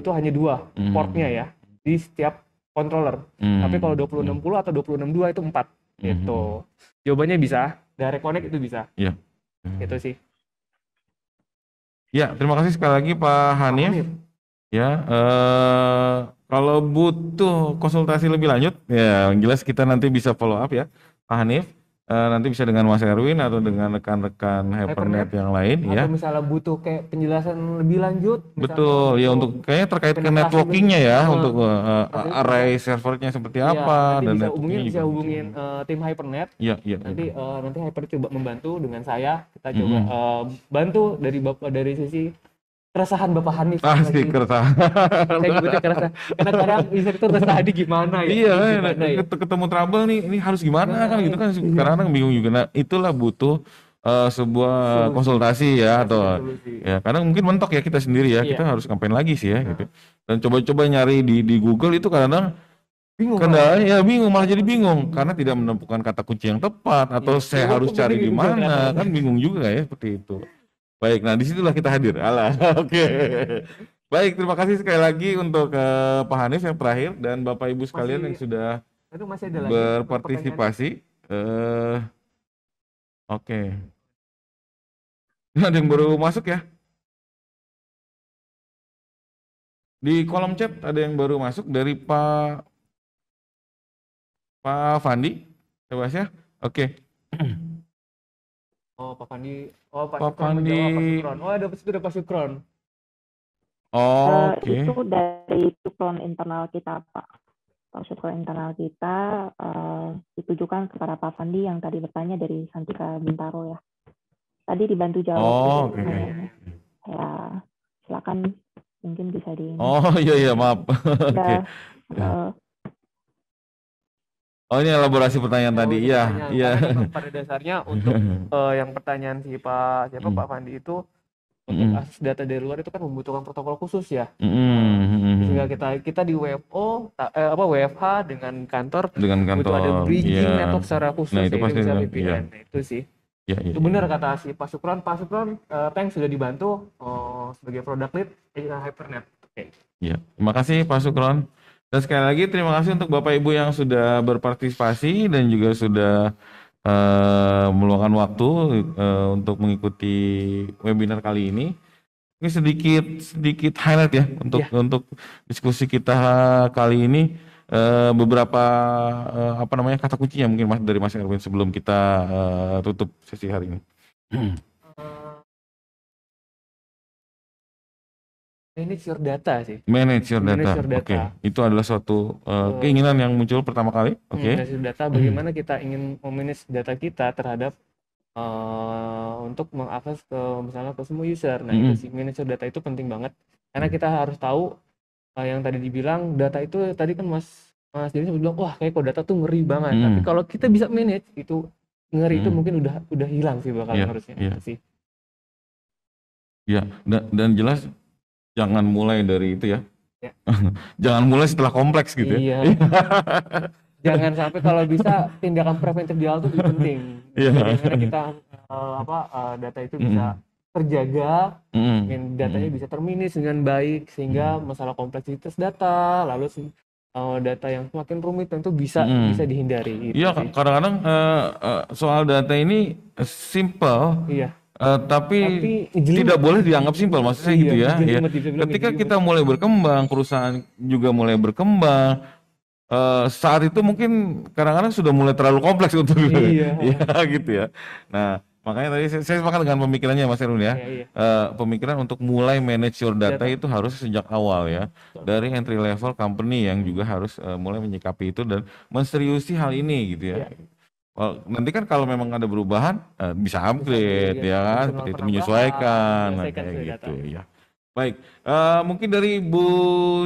itu hanya dua hmm. portnya ya di setiap controller. Hmm. Tapi kalau 2060 hmm. atau 2062 itu empat. Gitu. Hmm. Itu Jawabannya bisa. dari reconnect itu bisa. Iya. Yeah. Itu sih. Ya, terima kasih sekali lagi Pak Hanif. Ya, eh, kalau butuh konsultasi lebih lanjut, ya jelas kita nanti bisa follow up ya, Pak Hanif uh, nanti bisa dengan Mas Erwin atau hmm. dengan rekan-rekan eh, Hypernet yang lain atau ya. misalnya butuh kayak penjelasan lebih lanjut. Betul, ya untuk kayaknya terkait ke networkingnya ya, uh, untuk uh, array servernya seperti ya, apa nanti dan bisa hubungin bisa hubungin uh, tim Hypernet. Iya, iya. iya. Nanti uh, nanti Hyper coba membantu dengan saya, kita coba mm -hmm. uh, bantu dari bapak dari sisi keresahan Bapak Hanif. Pasti keresahan. Saya juga keresahan. Karena kadang user itu resah di gimana ya. Iya, nah, gimana ya? ketemu trouble nih, ini harus gimana nah, kan gitu kan. Iya. Karena kadang bingung juga. Nah, itulah butuh uh, sebuah solusi. konsultasi ya atau solusi. ya kadang mungkin mentok ya kita sendiri ya. Iya. Kita harus ngapain lagi sih ya nah. gitu. Dan coba-coba nyari di di Google itu kadang bingung kendala ya bingung malah jadi bingung hmm. karena tidak menemukan kata kunci yang tepat atau ya, saya harus cari di mana kan. kan bingung juga ya seperti itu Baik, nah disitulah kita hadir. Alah, *laughs* oke. Okay. Baik, terima kasih sekali lagi untuk uh, Pak Hanif yang terakhir dan Bapak Ibu sekalian masih, yang sudah itu masih ada berpartisipasi. Uh, oke. Okay. Ada yang baru masuk ya? Di kolom chat ada yang baru masuk dari Pak Pak Fandi, coba ya. Oke. Okay. *clears throat* Oh, Pak Pandi. Oh, Pak, Pak Pandi. Oh, ada itu ada Pak Sukron. Oh, eh, oke. Okay. Itu dari Sukron internal kita, Pak. Pak Sukron internal kita uh, ditujukan kepada Pak Pandi yang tadi bertanya dari Santika Bintaro ya. Tadi dibantu jawab. Oh, oke. Okay. Eh, ya, silakan mungkin bisa di. Oh, iya iya, maaf. *laughs* oke. okay. uh, ya. Oh ini elaborasi pertanyaan oh, tadi, iya, iya. *laughs* Pada dasarnya untuk uh, yang pertanyaan si Pak siapa mm. Pak Fandi itu untuk mm. akses data dari luar itu kan membutuhkan protokol khusus ya. Mm. Sehingga kita kita di WFO eh, apa WFH dengan kantor dengan kantor butuh ada bridging yeah. network secara nah, khusus iya. nah, itu ya, pasti bisa VPN yeah. itu sih. Ya, ya, itu benar iya. kata si Pak Sukron, Pak Sukron uh, eh, Peng sudah dibantu uh, sebagai product lead di Hypernet. Oke. Okay. Ya, terima kasih Pak Sukron. Dan sekali lagi terima kasih untuk Bapak Ibu yang sudah berpartisipasi dan juga sudah uh, meluangkan waktu uh, untuk mengikuti webinar kali ini. Ini sedikit sedikit highlight ya untuk ya. untuk diskusi kita kali ini uh, beberapa uh, apa namanya kata kuncinya mungkin Mas dari Mas Erwin sebelum kita uh, tutup sesi hari ini. Hmm. Manage your data sih. Manage your data. data. Oke, okay. itu adalah suatu uh, keinginan yang muncul pertama kali. Hmm, Oke. Okay. Manage data. Bagaimana hmm. kita ingin memanage data kita terhadap uh, untuk mengakses ke misalnya ke semua user. Nah, hmm. itu sih manage your data itu penting banget karena hmm. kita harus tahu uh, yang tadi dibilang data itu tadi kan Mas Mas jadi bilang wah kayak kok data tuh ngeri banget. Hmm. Tapi kalau kita bisa manage itu ngeri hmm. itu mungkin udah udah hilang sih bakal yeah. harusnya yeah. Iya sih. Ya, dan, dan jelas jangan mulai dari itu ya. ya. *laughs* jangan mulai setelah kompleks gitu ya. iya. ya. *laughs* jangan sampai kalau bisa tindakan preventif di awal itu penting. Iya. Karena kita uh, apa uh, data itu bisa terjaga, mm. dan datanya mm. bisa terminis dengan baik sehingga mm. masalah kompleksitas data lalu uh, data yang semakin rumit tentu bisa mm. bisa dihindari. Gitu iya, gitu kadang-kadang uh, uh, soal data ini simple. Iya Uh, tapi, tapi tidak boleh dianggap simpel maksudnya iya, gitu ya. ya. Ketika kita mulai berkembang, perusahaan juga mulai berkembang. Uh, saat itu mungkin kadang-kadang sudah mulai terlalu kompleks untuk iya. *laughs* ya gitu ya. Nah, makanya tadi saya, saya sepakat dengan pemikirannya Mas Erwin ya. Iya, iya. Uh, pemikiran untuk mulai manage your data, data itu harus sejak awal ya. Dari entry level company yang juga harus uh, mulai menyikapi itu dan menseriusi hal ini gitu ya. Iya nanti kan kalau memang ada perubahan eh, bisa upgrade iya. ya kan, seperti itu menyesuaikan, kayak gitu ya. Baik, eh, mungkin dari Bu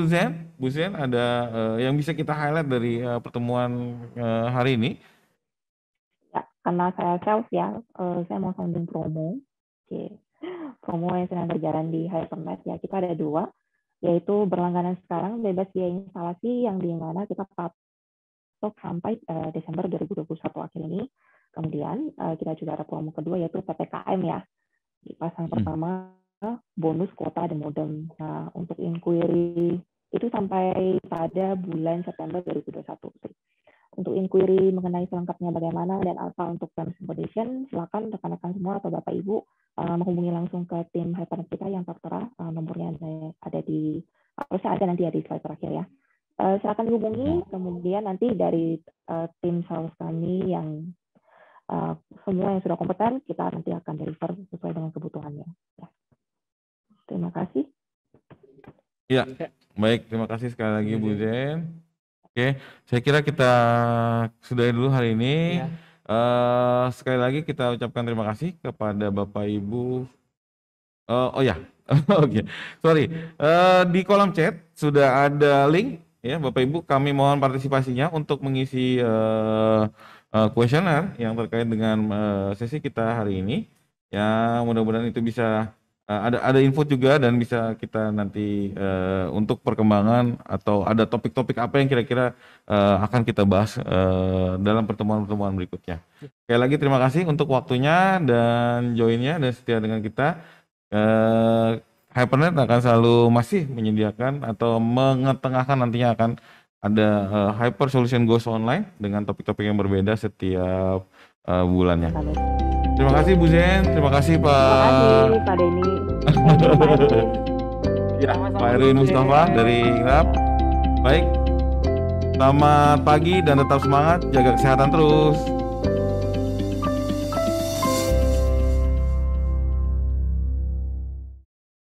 Zen, Bu Zen ada eh, yang bisa kita highlight dari pertemuan hari ini? Ya, karena saya sales ya, saya mau sounding promo. Oke, promo yang sedang berjalan di Hypermart ya kita ada dua, yaitu berlangganan sekarang bebas biaya instalasi yang di mana kita stok sampai uh, Desember 2021 akhir ini. Kemudian uh, kita juga ada promo kedua yaitu PPKM ya. Di pasang hmm. pertama bonus kuota dan modem. Nah, untuk inquiry itu sampai pada bulan September 2021. Untuk inquiry mengenai selengkapnya bagaimana dan apa untuk terms condition, silakan rekan-rekan semua atau Bapak Ibu uh, menghubungi langsung ke tim hypernet kita yang tertera uh, nomornya ada, ada di harusnya ada nanti ya di slide terakhir ya. Uh, eh, silakan hubungi, ya. kemudian nanti dari uh, tim sales kami yang uh, semua yang sudah kompeten, kita nanti akan deliver sesuai dengan kebutuhannya. Ya. Terima kasih. Ya, baik. Terima kasih sekali lagi Bu Jen. Oke, saya kira kita sudahi dulu hari ini. Ya. Uh, sekali lagi kita ucapkan terima kasih kepada Bapak Ibu. Uh, oh ya, *laughs* oke, okay. sorry. Uh, di kolom chat sudah ada link ya Bapak Ibu kami mohon partisipasinya untuk mengisi eh, eh, kuesioner uh, uh, yang terkait dengan uh, sesi kita hari ini ya mudah-mudahan itu bisa uh, ada ada info juga dan bisa kita nanti uh, untuk perkembangan atau ada topik-topik apa yang kira-kira uh, akan kita bahas uh, dalam pertemuan-pertemuan berikutnya sekali lagi terima kasih untuk waktunya dan joinnya dan setia dengan kita uh, Hypernet akan selalu masih menyediakan atau mengetengahkan nantinya akan ada uh, Hyper Solution Goes Online dengan topik-topik yang berbeda setiap uh, bulannya. Terima kasih Bu Zen, terima kasih Pak. Terima kasih Pak Denny. *laughs* ya, Pak Erwin Mustafa dari Grab. Baik, selamat pagi dan tetap semangat, jaga kesehatan terus.